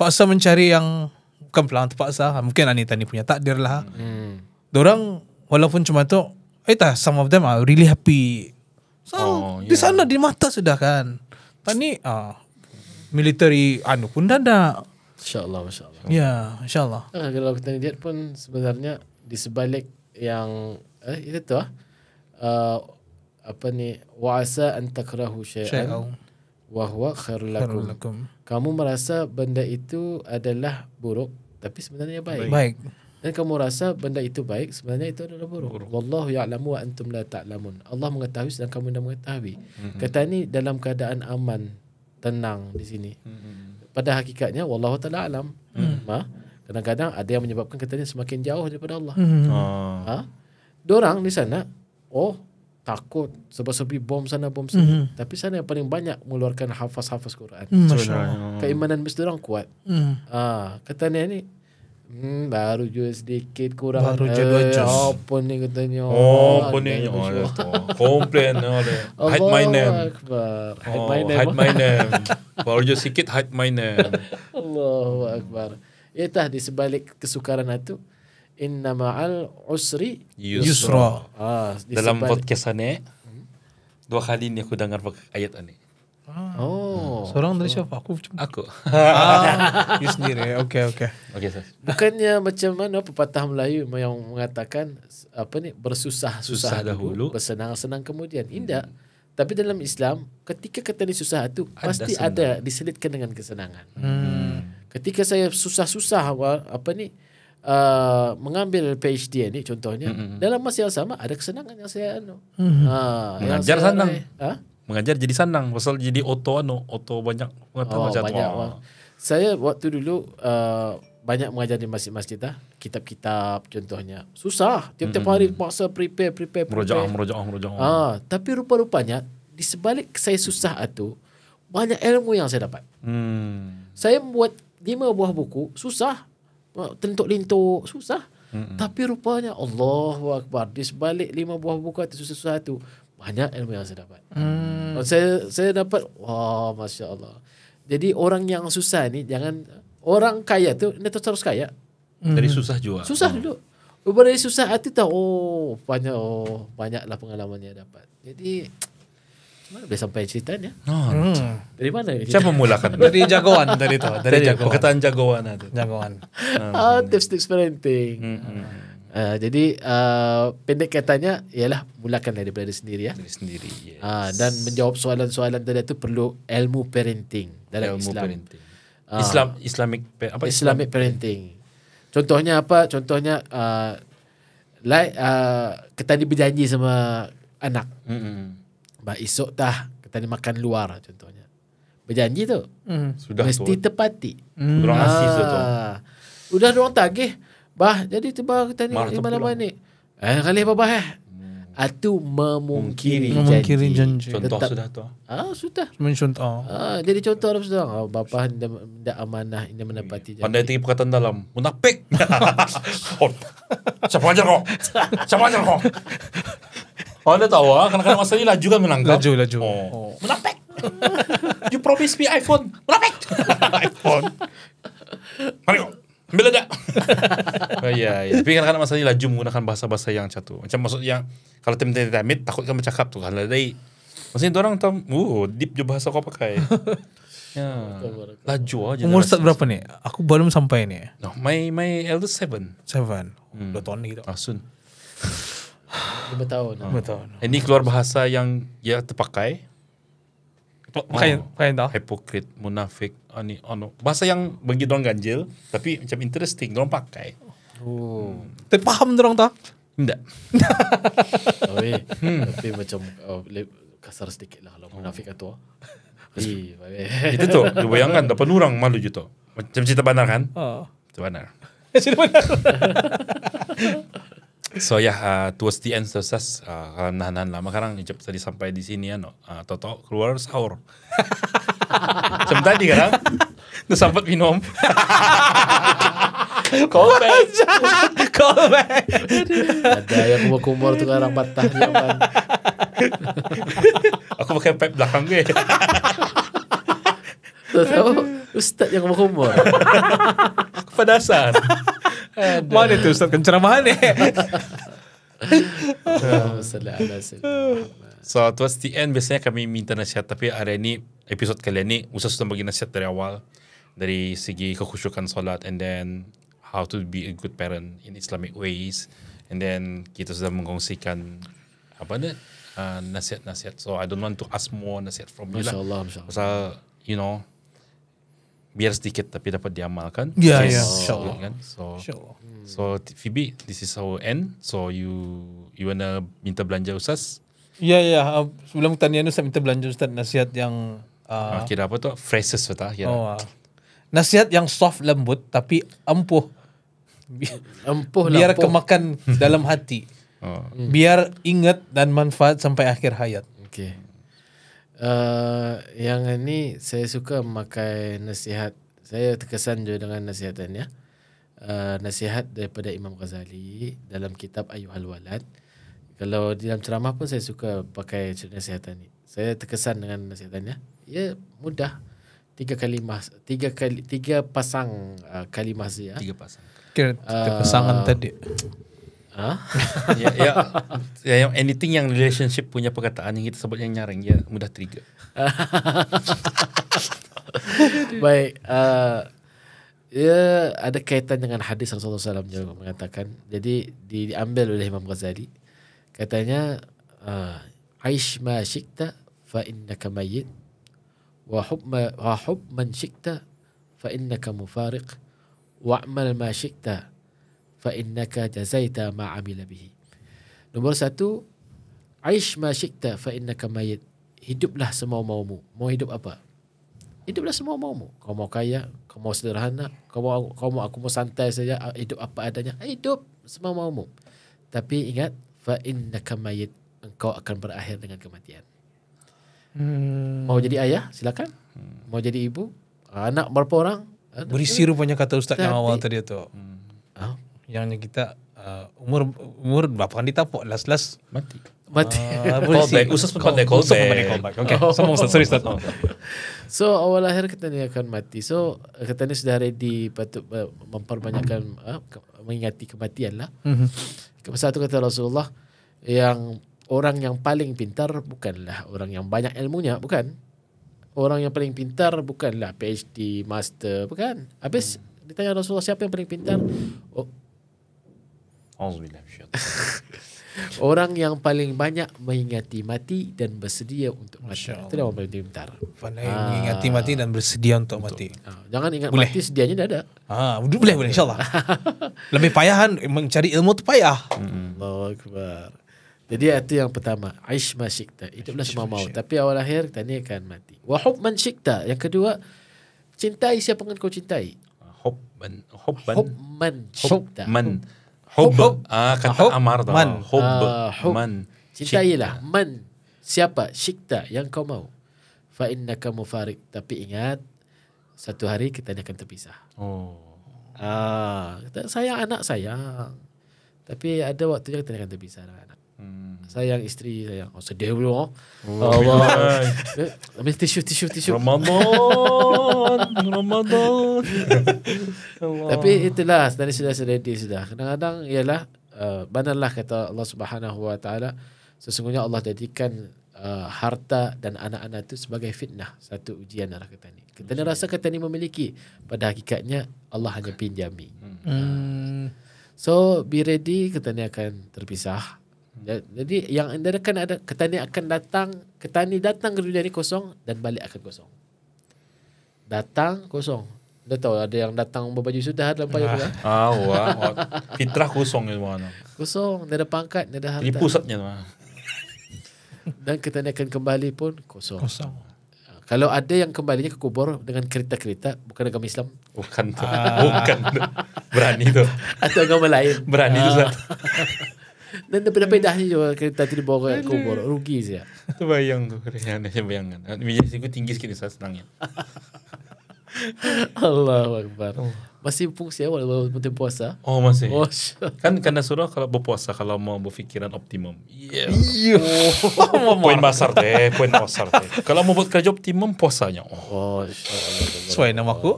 paksa mencari yang bukan pelan terpaksa. Ah, mungkin Anita ni punya takdir lah. Hmm. Diorang walaupun cuma tu Eh tak, some of them are really happy. So, oh, di ya. sana, di mata sudah kan. Tani, ah, military anu pun dah ada. InsyaAllah, insyaAllah. Ya, insyaAllah. Ah, kalau kita lihat pun sebenarnya di sebalik yang eh, itu tu uh, apa ni, wa'asa antakrahu syai'an wahwa khairul Kamu merasa benda itu adalah buruk tapi sebenarnya baik. Baik. Dan kamu rasa benda itu baik sebenarnya itu adalah buruk. buruk. Wallahu ya'lamu wa antum la ta'lamun. Allah mengetahui dan kamu tidak mengetahui. Mm-hmm. Kata ini dalam keadaan aman tenang di sini. Hmm. Pada hakikatnya Allah taala alam. Hmm. Ha? Kadang-kadang ada yang menyebabkan kita katanya semakin jauh daripada Allah. Hmm. Ah. Ha. Dorang di sana oh takut sebab sepi bom sana bom sini. Hmm. Tapi sana yang paling banyak mengeluarkan hafaz-hafaz Quran. Hmm. Masya-Allah. Keimanan mesti orang kuat. Hmm. Ha, katanya ni Hmm, baru je sedikit kurang. Baru je dua eh, jus. Oh, apa ni katanya. Oh, apa ni. Oh, Komplain. Eh, hide my name. Akbar. Hide oh, my name. Hide my name. Baru je sedikit hide my name. Allahu Akbar. Itah ya di sebalik kesukaran itu. Inna ma'al usri yusra. yusra. Ah, Dalam podcast ini, dua kali ni aku dengar ayat ini. Ah. Oh. Seorang dari so, siapa? Aku macam aku. Ah, sendiri. Okey, okey. Okey, sir. Bukannya macam mana pepatah Melayu yang mengatakan apa ni? Bersusah-susah susah dahulu, dulu. bersenang-senang kemudian. Indah. Tapi dalam Islam, ketika kata ni susah itu ada pasti senang. ada diselitkan dengan kesenangan. Hmm. Ketika saya susah-susah apa ni? Uh, mengambil PhD ni contohnya mm-hmm. dalam masa yang sama ada kesenangan yang saya anu. Mm-hmm. Ha, mengajar senang. Ha? mengajar jadi senang pasal jadi auto anu auto banyak mengajar. oh, macam banyak, tu. Saya waktu dulu uh, banyak mengajar di masjid-masjid dah, kitab-kitab contohnya. Susah, tiap-tiap hari hmm. paksa prepare prepare merujuk merujuk merujuk. Ah, tapi rupa-rupanya di sebalik saya susah itu banyak ilmu yang saya dapat. Hmm. Saya buat lima buah buku, susah. Tentuk lintuk, susah. Mm-mm. Tapi rupanya Allahu Akbar, di sebalik lima buah buku itu susah-susah itu, banyak ilmu yang saya dapat. Hmm. Saya saya dapat wah masya Allah. Jadi orang yang susah ni jangan orang kaya tu ni terus terus kaya. Hmm. Dari susah juga. Susah hmm. dulu. Dari susah hati tahu oh banyak oh banyaklah pengalaman yang dapat. Jadi mana boleh sampai ceritanya? ni. Ya? Ah, hmm. Dari mana? Siapa memulakan? dari jagoan tadi tu. Dari, dari jagoan. Kataan jagoan itu. Lah jagoan. Hmm. Ah, tips tips parenting. Hmm. Hmm. hmm. Uh, jadi uh, pendek katanya ialah mulakan dari diri sendiri ya. Diri sendiri. Yes. Uh, dan menjawab soalan-soalan tadi tu perlu ilmu parenting dalam ilmu Islam. Parenting. Uh, Islam Islamic apa Islamic parenting. Contohnya apa? Contohnya uh, like uh, kita ni berjanji sama anak. Hmm. Ba esok dah kita ni makan luar contohnya. Berjanji tu. Mm. Sudah Mesti tu. Mesti tepati. Mm. Uh, Sudah ah. orang tagih. Uh, Bah, jadi tiba kita ni di mana mana lah. ni. Eh, kali apa bah? Eh? Atu memungkiri, memungkiri janji. janji. Contoh Tetap, sudah tu. Ah, sudah. Mencontoh. Ah, jadi contoh harus sudah. Oh, ah, bapa hendak amanah ini mendapati. Janji. Pandai tinggi perkataan dalam. Munafik. Oh, siapa aja kok? Siapa aja kok? Oh, anda tahu ah, kadang-kadang masa ini laju kan menangkap. Laju, kan? laju. Oh. oh. Munafik. you promise me iPhone. Munafik. iPhone. Mari kok meledak. oh iya, iya. Tapi kadang-kadang masalahnya laju menggunakan bahasa-bahasa yang satu. Macam maksudnya kalau tim tim tim takut kan bercakap tuh kan dari maksudnya orang tahu, uh, deep juga bahasa kau pakai. ya. Laju aja. Umur set berapa nih? Aku belum sampai nih. No, my my eldest seven. Seven. Hmm. Dua tahun gitu. Asun. Ah, Lima tahun. Lima tahun. Ini keluar bahasa yang ya terpakai. Kain, oh. bukan ah, dah. Hypocrite, munafik, ani ah, ono. Ah, Bahasa yang bagi orang ganjil tapi macam interesting Orang pakai. Oh. Hmm. Tapi faham dorang tak? Tidak. tapi, hmm. tapi macam oh, kasar sedikit lah kalau oh. munafik atau. Oh. Itu tu, dia bayangkan dapat orang malu gitu. Macam cerita benar kan? Oh. Cerita benar. Cerita benar. so ya yeah, uh, towards the end sukses uh, nahan-nahan lama sekarang hijab tadi sampai di sini ya no uh, toto keluar sahur jam tadi kan terus sempat minum callback baca ada yang mau kumur tuh orang patah aku pakai pep belakang gue Tahu Ustaz yang mau kumur Kepedasan. mana tu Ustaz kencana mana? so towards the end biasanya kami minta nasihat tapi hari ini episod kali ini Ustaz sudah bagi nasihat dari awal dari segi kekhusyukan solat and then how to be a good parent in Islamic ways and then kita sudah mengkongsikan apa ni ah, nasihat-nasihat uh, so I don't want to ask more nasihat from you lah. Masya Allah, Masya Allah. Pasal, you know biar sedikit tapi dapat diamalkan. Yeah, yeah. Ya. So, Allah. Kan? So, so Phoebe, this is our end. So you you wanna minta belanja Ustaz? Ya, yeah, ya. Yeah. Um, uh, sebelum tanya ni, saya minta belanja Ustaz nasihat yang... Uh, uh, kira apa tu? Phrases tu tak? Ya. Oh, uh, nasihat yang soft, lembut tapi ampuh ampuh Biar lampuh. kemakan dalam hati. Oh. Biar ingat dan manfaat sampai akhir hayat. Okay. Uh, yang ini saya suka memakai nasihat. Saya terkesan juga dengan nasihatannya. Uh, eh, nasihat daripada Imam Ghazali dalam kitab Ayuhal Walad. Kalau di dalam ceramah pun saya suka pakai nasihatan ini. Saya terkesan dengan nasihatannya. Ia ya, mudah. Tiga kalimah, tiga kali tiga pasang uh, kalimah dia. Tiga pasang. Kira tiga uh, pasangan tadi. Ha? ya, ya, ya anything yang relationship punya perkataan yang kita sebut yang nyaring dia ya, mudah trigger. Baik, uh, ia ya, ada kaitan dengan hadis Rasulullah SAW yang mengatakan jadi di, diambil oleh Imam Ghazali katanya uh, aish ma syikta fa innaka mayyit wa hub ma wa hub man syikta fa innaka mufariq wa amal ma syikta fa innaka jazaita ma amila bihi nombor satu aish ma syikta fa innaka mayit hiduplah semau maumu mau hidup apa hiduplah semau maumu kau mau kaya kau mau sederhana kau mau kau mau aku mau santai saja ah, hidup apa adanya hidup semau maumu tapi ingat fa innaka mayit engkau akan berakhir dengan kematian Hmm. Mau jadi ayah silakan. Hmm. Mau jadi ibu anak berapa orang? Berisi rupanya kata ustaz yang awal tadi tu. Hmm yang kita uh, umur umur berapa kan ditapuk last last mati mati ah, uh, call back usus pun call back oh, pun call back okay oh. sama-sama sorry start So awal lahir kita ni akan mati. So kita ni sudah ready patut uh, memperbanyakkan uh, mengingati kematian lah. Mm-hmm. Satu kata Rasulullah yang orang yang paling pintar bukanlah orang yang banyak ilmunya, bukan? Orang yang paling pintar bukanlah PhD, master, bukan? Habis hmm. ditanya Rasulullah siapa yang paling pintar? Oh, Orang yang paling banyak mengingati mati dan bersedia untuk mati. Itu dah paling pintar. Pandai ah. mengingati mati dan bersedia untuk Betul. mati. Ah. jangan ingat boleh. mati sedianya dah ada. Ah, boleh boleh insyaallah. Lebih payahan mencari ilmu tu payah. Hmm. Allahu akbar. Jadi itu yang pertama, aish masyikta. Hiduplah semua mau, tapi awal akhir tadi akan mati. Wa hub man syikta. Yang kedua, cintai siapa yang kau cintai. Hub man hub man hub man syikta. Hub man. Hub man. Hub man. Hub man. Hub. Hub. Ah, kata Hub. Amar dah. Man. Hub. Uh, Hub. Man. Cintailah. Cinta. Man. Siapa? Syikta yang kau mau. Fa innaka mufariq. Tapi ingat, satu hari kita ni akan terpisah. Oh. Ah, uh, saya anak sayang, Tapi ada waktu yang kita ni akan terpisah dengan anak. Hmm. Sayang isteri sayang. Oh, sedih dulu. Oh. Allah. Ambil eh, tisu, tisu, tisu. Ramadan. Ramadan. Tapi itulah. Sebenarnya sudah sedih sudah. Kadang-kadang ialah. Uh, banalah kata Allah subhanahu wa ta'ala. Sesungguhnya Allah jadikan uh, harta dan anak-anak itu sebagai fitnah. Satu ujian darah kata ni. Kita hmm. rasa kata ni memiliki. Pada hakikatnya Allah hanya pinjami. Hmm. Uh. So be ready kita ni akan terpisah. Jadi yang anda akan ada ketani akan datang, ketani datang ke dunia ni kosong dan balik akan kosong. Datang kosong. Anda tahu lah, ada yang datang berbaju sudah dalam payung ah, kan? Ah, wah, fitrah kosong ni semua. Kosong, tiada pangkat, tidak harta. Ini pusatnya tu. Dan ketani akan kembali pun kosong. Kosong. Ah, kalau ada yang kembalinya ke kubur dengan kereta-kereta, bukan agama Islam. Bukan Ah. Bukan. Berani tu. Atau agama lain. Berani ah. tu. Dan pedah-pedah ni juga kereta tu dibawa aku kubur. Rugi saja. Tu bayang tu. Yang ada kan. yang bayangkan. Minyak saya tinggi sikit ni saya senang ya. Allah Akbar. Oh. Masih fungsi awal walaupun tempoh puasa. Oh masih. Oh, kan kena suruh kalau berpuasa kalau mau berfikiran optimum. Iya. Oh, poin besar deh. Poin besar deh. Kalau mau buat kerja optimum puasanya. Oh. oh Sesuai nama aku.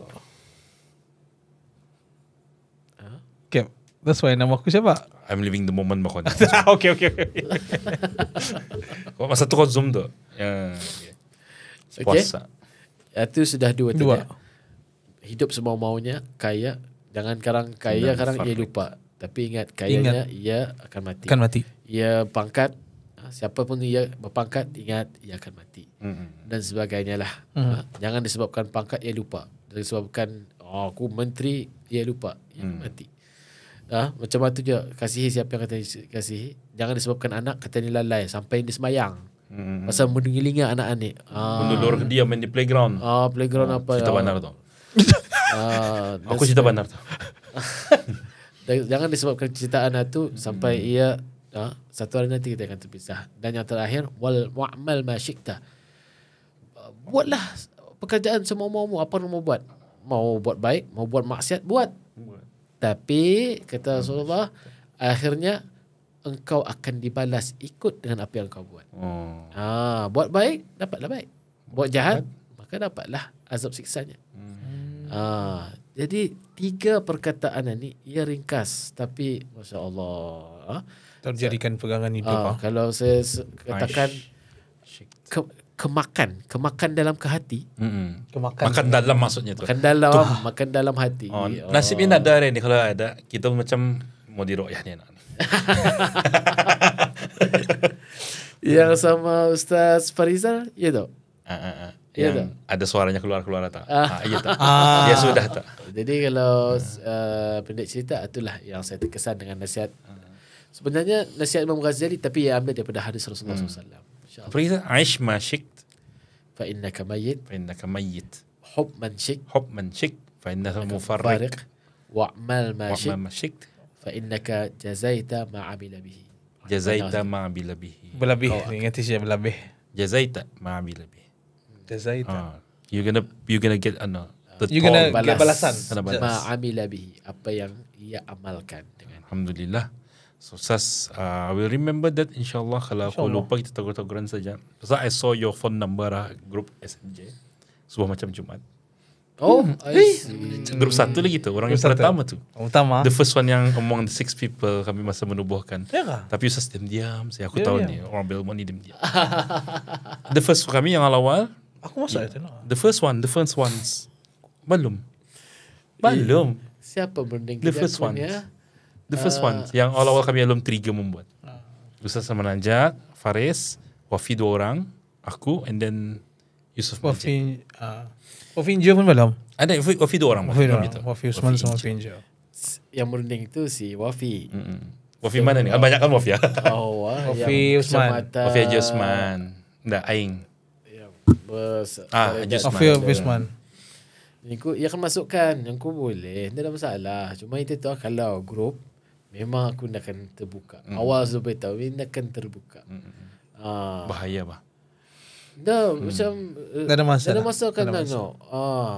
Huh? Okay. That's why nama aku siapa? I'm living the moment bro. Ah, okay, okay, okay. Kau masa tu kau zoom tu. Ya, ya. Puasa. Okay. Itu sudah dua tadi. Dua. Hidup semau-maunya, kaya. Jangan karang kaya, Dan karang ia lupa. Tapi ingat, kaya, ingat. ia akan mati. Akan mati. Ia pangkat, ah, siapa pun ia berpangkat, ingat ia akan mati. Mm-hmm. Dan sebagainya lah. Mm-hmm. Ah, jangan disebabkan pangkat, ia lupa. Disebabkan oh, aku menteri, ia lupa. Ia mm. mati ha? macam tu je kasihi siapa yang kata kasihi. Jangan disebabkan anak kata ni lalai sampai dia semayang. Hmm. Pasal mendengilinya anak anak ha. Mendulur dia main di playground. Ah, ha, playground ha, apa cerita ya? Cerita benar tu. ha, aku cerita benar tu. jangan disebabkan cerita anak lah tu sampai hmm. ia ha? satu hari nanti kita akan terpisah. Dan yang terakhir wal wa'mal ma Buatlah pekerjaan semua-mu apa nak mau buat. Mau buat baik, mau buat maksiat, buat. Tapi kata Rasulullah akhirnya engkau akan dibalas ikut dengan apa yang kau buat. Hmm. Ah, ha, buat baik dapatlah baik. Buat jahat maka dapatlah azab siksanya. Hmm. Ah, ha, jadi tiga perkataan ini ia ringkas tapi masya-Allah. Ha? Terjadikan pegangan hidup ha, ha? Kalau saya katakan Ke, kemakan kemakan dalam ke hati mm-hmm. kemakan makan dalam maksudnya tu makan dalam tu. makan dalam hati oh, oh. nasibnya nak ada hari ni kalau ada kita macam mau diroyah ni nak yang sama ustaz Fariza, ya tu ah, ah, ah. ya tu ada suaranya keluar-keluar lah tak ya tu ya sudah tak jadi kalau uh, pendek cerita itulah yang saya terkesan dengan nasihat sebenarnya nasihat Imam Ghazali tapi yang ambil daripada hadis Rasulullah SAW mm. فريزا عش ما شئت فإنك ميت فإنك ميت حب من شئت حب من شئت فإنك مفرق واعمل ما شئت فإنك جزيت ما عمل به جزيت ما عمل به بلبه ingat sih بلبه جزيت ما عمل به جزيت you're gonna you're gonna get an the you're gonna balas. get balasan ما عمل به apa yang ia amalkan dengan alhamdulillah So Sas, uh, I will remember that insyaAllah kalau insya aku Allah. lupa kita tegur-teguran saja. Sebab so, I saw your phone number lah, grup SMJ. Sebuah macam Jumat. Oh, hmm. I see. Hey, grup satu lagi tu, orang yang pertama tu. Utama. The first one yang among the six people kami masa menubuhkan. Ya yeah, kah? Tapi Ustaz diam-diam, saya aku yeah, tahu yeah. ni. Orang Belmont ni diam-diam. the first kami yang awal Aku masa yeah. tengok. The first one, the first ones. Belum. Eh, Belum. Siapa berdengkir? The first one. Ya? The first uh, one Yang awal-awal kami Alum 3 membuat uh, Ustaz Salman Anjad Faris Wafi dua orang Aku And then Yusuf Wafi uh, Wafi Injil pun belum Ada Wafi, dua orang Wafi, dua orang. Gitu. Wafi Usman sama Wafi Injil Yang merunding itu si Wafi mm-hmm. Wafi so, mana ni? Ah, banyak kan Wafi ya? Oh, wah, Wafi Usman kecamata... Wafi Haji Usman Tak, Aing ya, ah, Afil Bisman. Ini ku, masukkan yang ku boleh. Tidak ada masalah. Cuma itu tu kalau grup, memang aku nak akan terbuka. Mm. Awal sampai tahu memang nak akan terbuka. Mm. Ah. Bahaya bah. Dah mm. macam tak eh, ada masa. Tak ada lah. masa kan tak no. Ah.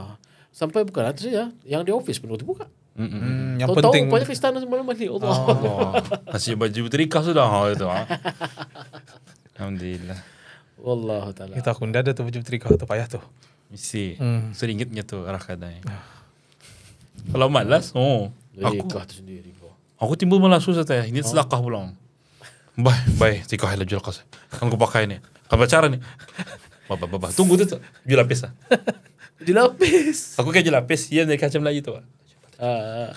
Sampai bukan lah saja. Ya, yang di office pun terbuka. Mm-hmm. Yang Tau penting Tahu banyak istana semalam mandi Allah oh, ah. Masih baju terikah sudah ha, itu, ha. Alhamdulillah Wallahu ta'ala Kita aku ada tu baju terikah tu payah tu Mesti mm. Seringitnya tu arah kadang Kalau ah. malas oh, Lekah aku, tu sendiri Aku timbul malah susah saya. Ini oh. sedekah pula. baik. bye. Tiga hal jual kasih. Kan aku pakai ni. Kan pacaran ini. Bah, bah, Tunggu tu, Jual lapis lah. jual lapis. Aku kayak jual lapis. Iya, dari kacam lagi tu. Uh,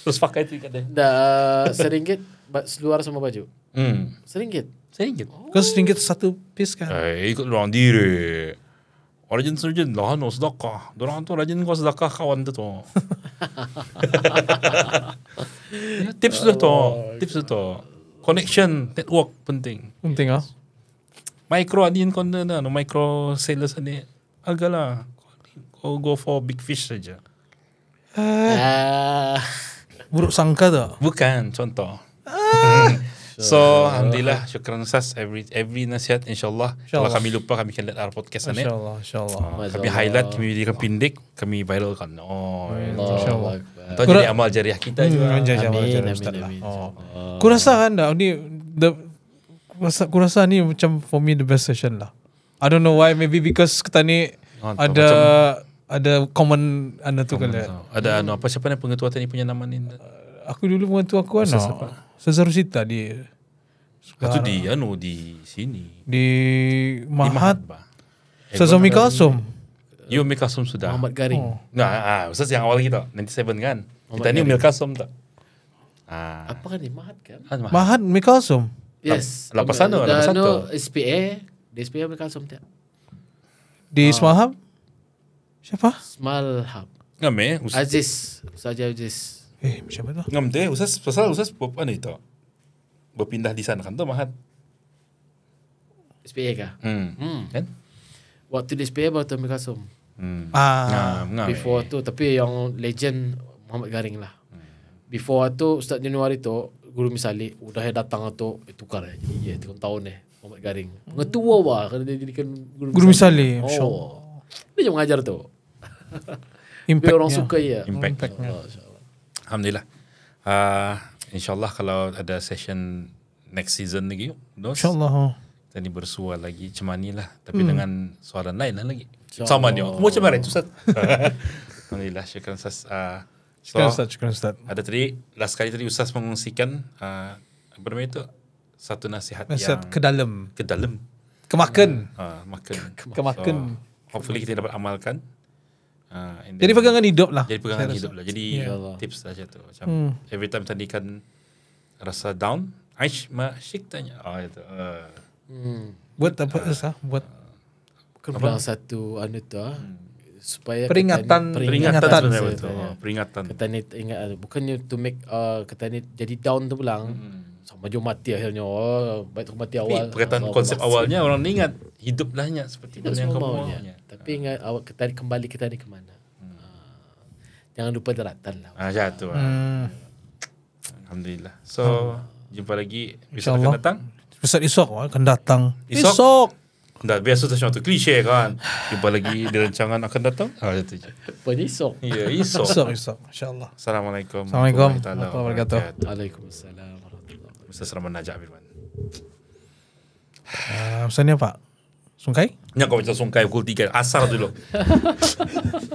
Terus pakai itu ikat deh. Dah eh, seringgit seluar sama baju. Hmm. Seringgit? Seringgit. Oh. Kan seringgit satu piece kan? Eh, ikut orang diri. Rajin serjin lah, no sedekah. Dorang tu rajin kau sedekah kawan tu tuh tips tu to, tips tu to. Connection, network penting. Penting ah. Micro adin kon na no micro sellers ni. Agala. Go go for big fish saja. Uh, buruk sangka tu. Bukan contoh. Ah. So, so alhamdulillah syukran Ustaz every every nasihat insyaallah. Insya kalau kami lupa kami akan let podcast sana. Insyaallah insyaallah. Uh, kami highlight kami berikan pindik, kami viralkan. Oh, insyaallah. Insya Allah. jadi amal jariah kita hmm. juga. Amin, amin, amin, amin, lah. amin. Oh. Kurasa kan dah Ini the rasa kurasa ni macam for me the best session lah. I don't know why maybe because kita ni oh, ada macam, ada common anda tu kan. Eh. Ah. Ada hmm. anu apa siapa ni pengetua tadi punya nama ni? Uh, Aku dulu mentua aku anak. Siapa? Sita dia. Sekarang. Itu di anu di sini. Di Mahat. Di Mahat Sesami eh, Kasum. Yo Mikasum sudah. Muhammad Garing. Oh. Nah, ah, Ustaz yang awal kita, nanti seven kan. Muhammad kita ini Mil Kasum tak? Ah. Apa kan di Mahat kan? Ah, Mahat, Mahat Yes. Lapas sana, lapas satu. SPA, di SPA Mikasum tak? Di oh. Small Hub? Siapa? Small Hub. Ngame, Aziz. Ustaz Aziz. Eh, macam mana? Ngam dia, usah, pasal usah apa ni tu? Berpindah di sana kan tu mahat. SPA ke? Hmm. hmm. Kan? Waktu di SPA baru tu Amir Kasum. Hmm. Ah. Nah, before tu, tapi yang legend Muhammad Garing lah. Hmm. Before tu, Ustaz Januari tu, Guru Misali, udah datang tu, eh, tukar eh. Jadi, ya, tiga tahun eh. Muhammad Garing. Hmm. Ngetua wah, kena dia jadikan Guru, Guru Misali. Oh. Dia yang mengajar tu. Impact Tapi orang suka ya. Impact. Oh, Alhamdulillah. Uh, InsyaAllah kalau ada session next season lagi. InsyaAllah. Ha. Kita ni bersua lagi macam ni lah. Tapi hmm. dengan suara lain lah lagi. Sama ni. Macam mana tu Ustaz? Alhamdulillah. Syukur Ustaz. Uh, so, Ustaz. Syukur Ustaz. Ada tadi, last kali tadi Ustaz mengungsikan uh, apa nama itu? Satu nasihat, nasihat yang... ke dalam. Ke dalam. Kemakan. Uh, makan. Kemakan. Kemakan. So, hopefully kita dapat amalkan. Ah, then, jadi pegangan hidup lah. Jadi pegangan hidup lah. Jadi yeah. Ya. tips saja lah tu. Macam hmm. every time tadi kan rasa down, Aish masih tanya. Oh, Uh, hmm. Buat apa uh, sah? Buat uh, satu anu tu ah. Hmm supaya peringatan katanya, peringatan peringatan, ya. peringatan. Kata ni ingat bukannya to make uh, kata ni jadi down tu pulang hmm sama jom mati akhirnya oh, baik tu mati awal tapi perkataan awal, konsep awal. awalnya orang ingat hidup lah ingat seperti hidup yang kamu ya. tapi ha. ingat awak kita kembali kita ni ke mana hmm. Ha. jangan lupa daratan lah ah ya tu lah. hmm. alhamdulillah so ha. jumpa lagi besok oh, akan datang bisa esok akan datang esok, Dah biasa tu macam tu klise kan. Jumpa lagi di rancangan akan datang. Ha itu je. Pada esok. Ya, esok. Esok, esok. Assalamualaikum. Assalamualaikum. Warahmatullahi wabarakatuh. Waalaikumsalam. Ustaz Rahman Najak Firman. Uh, ah, ni apa? Sungkai? Ni kau macam sungkai pukul 3 asar dulu.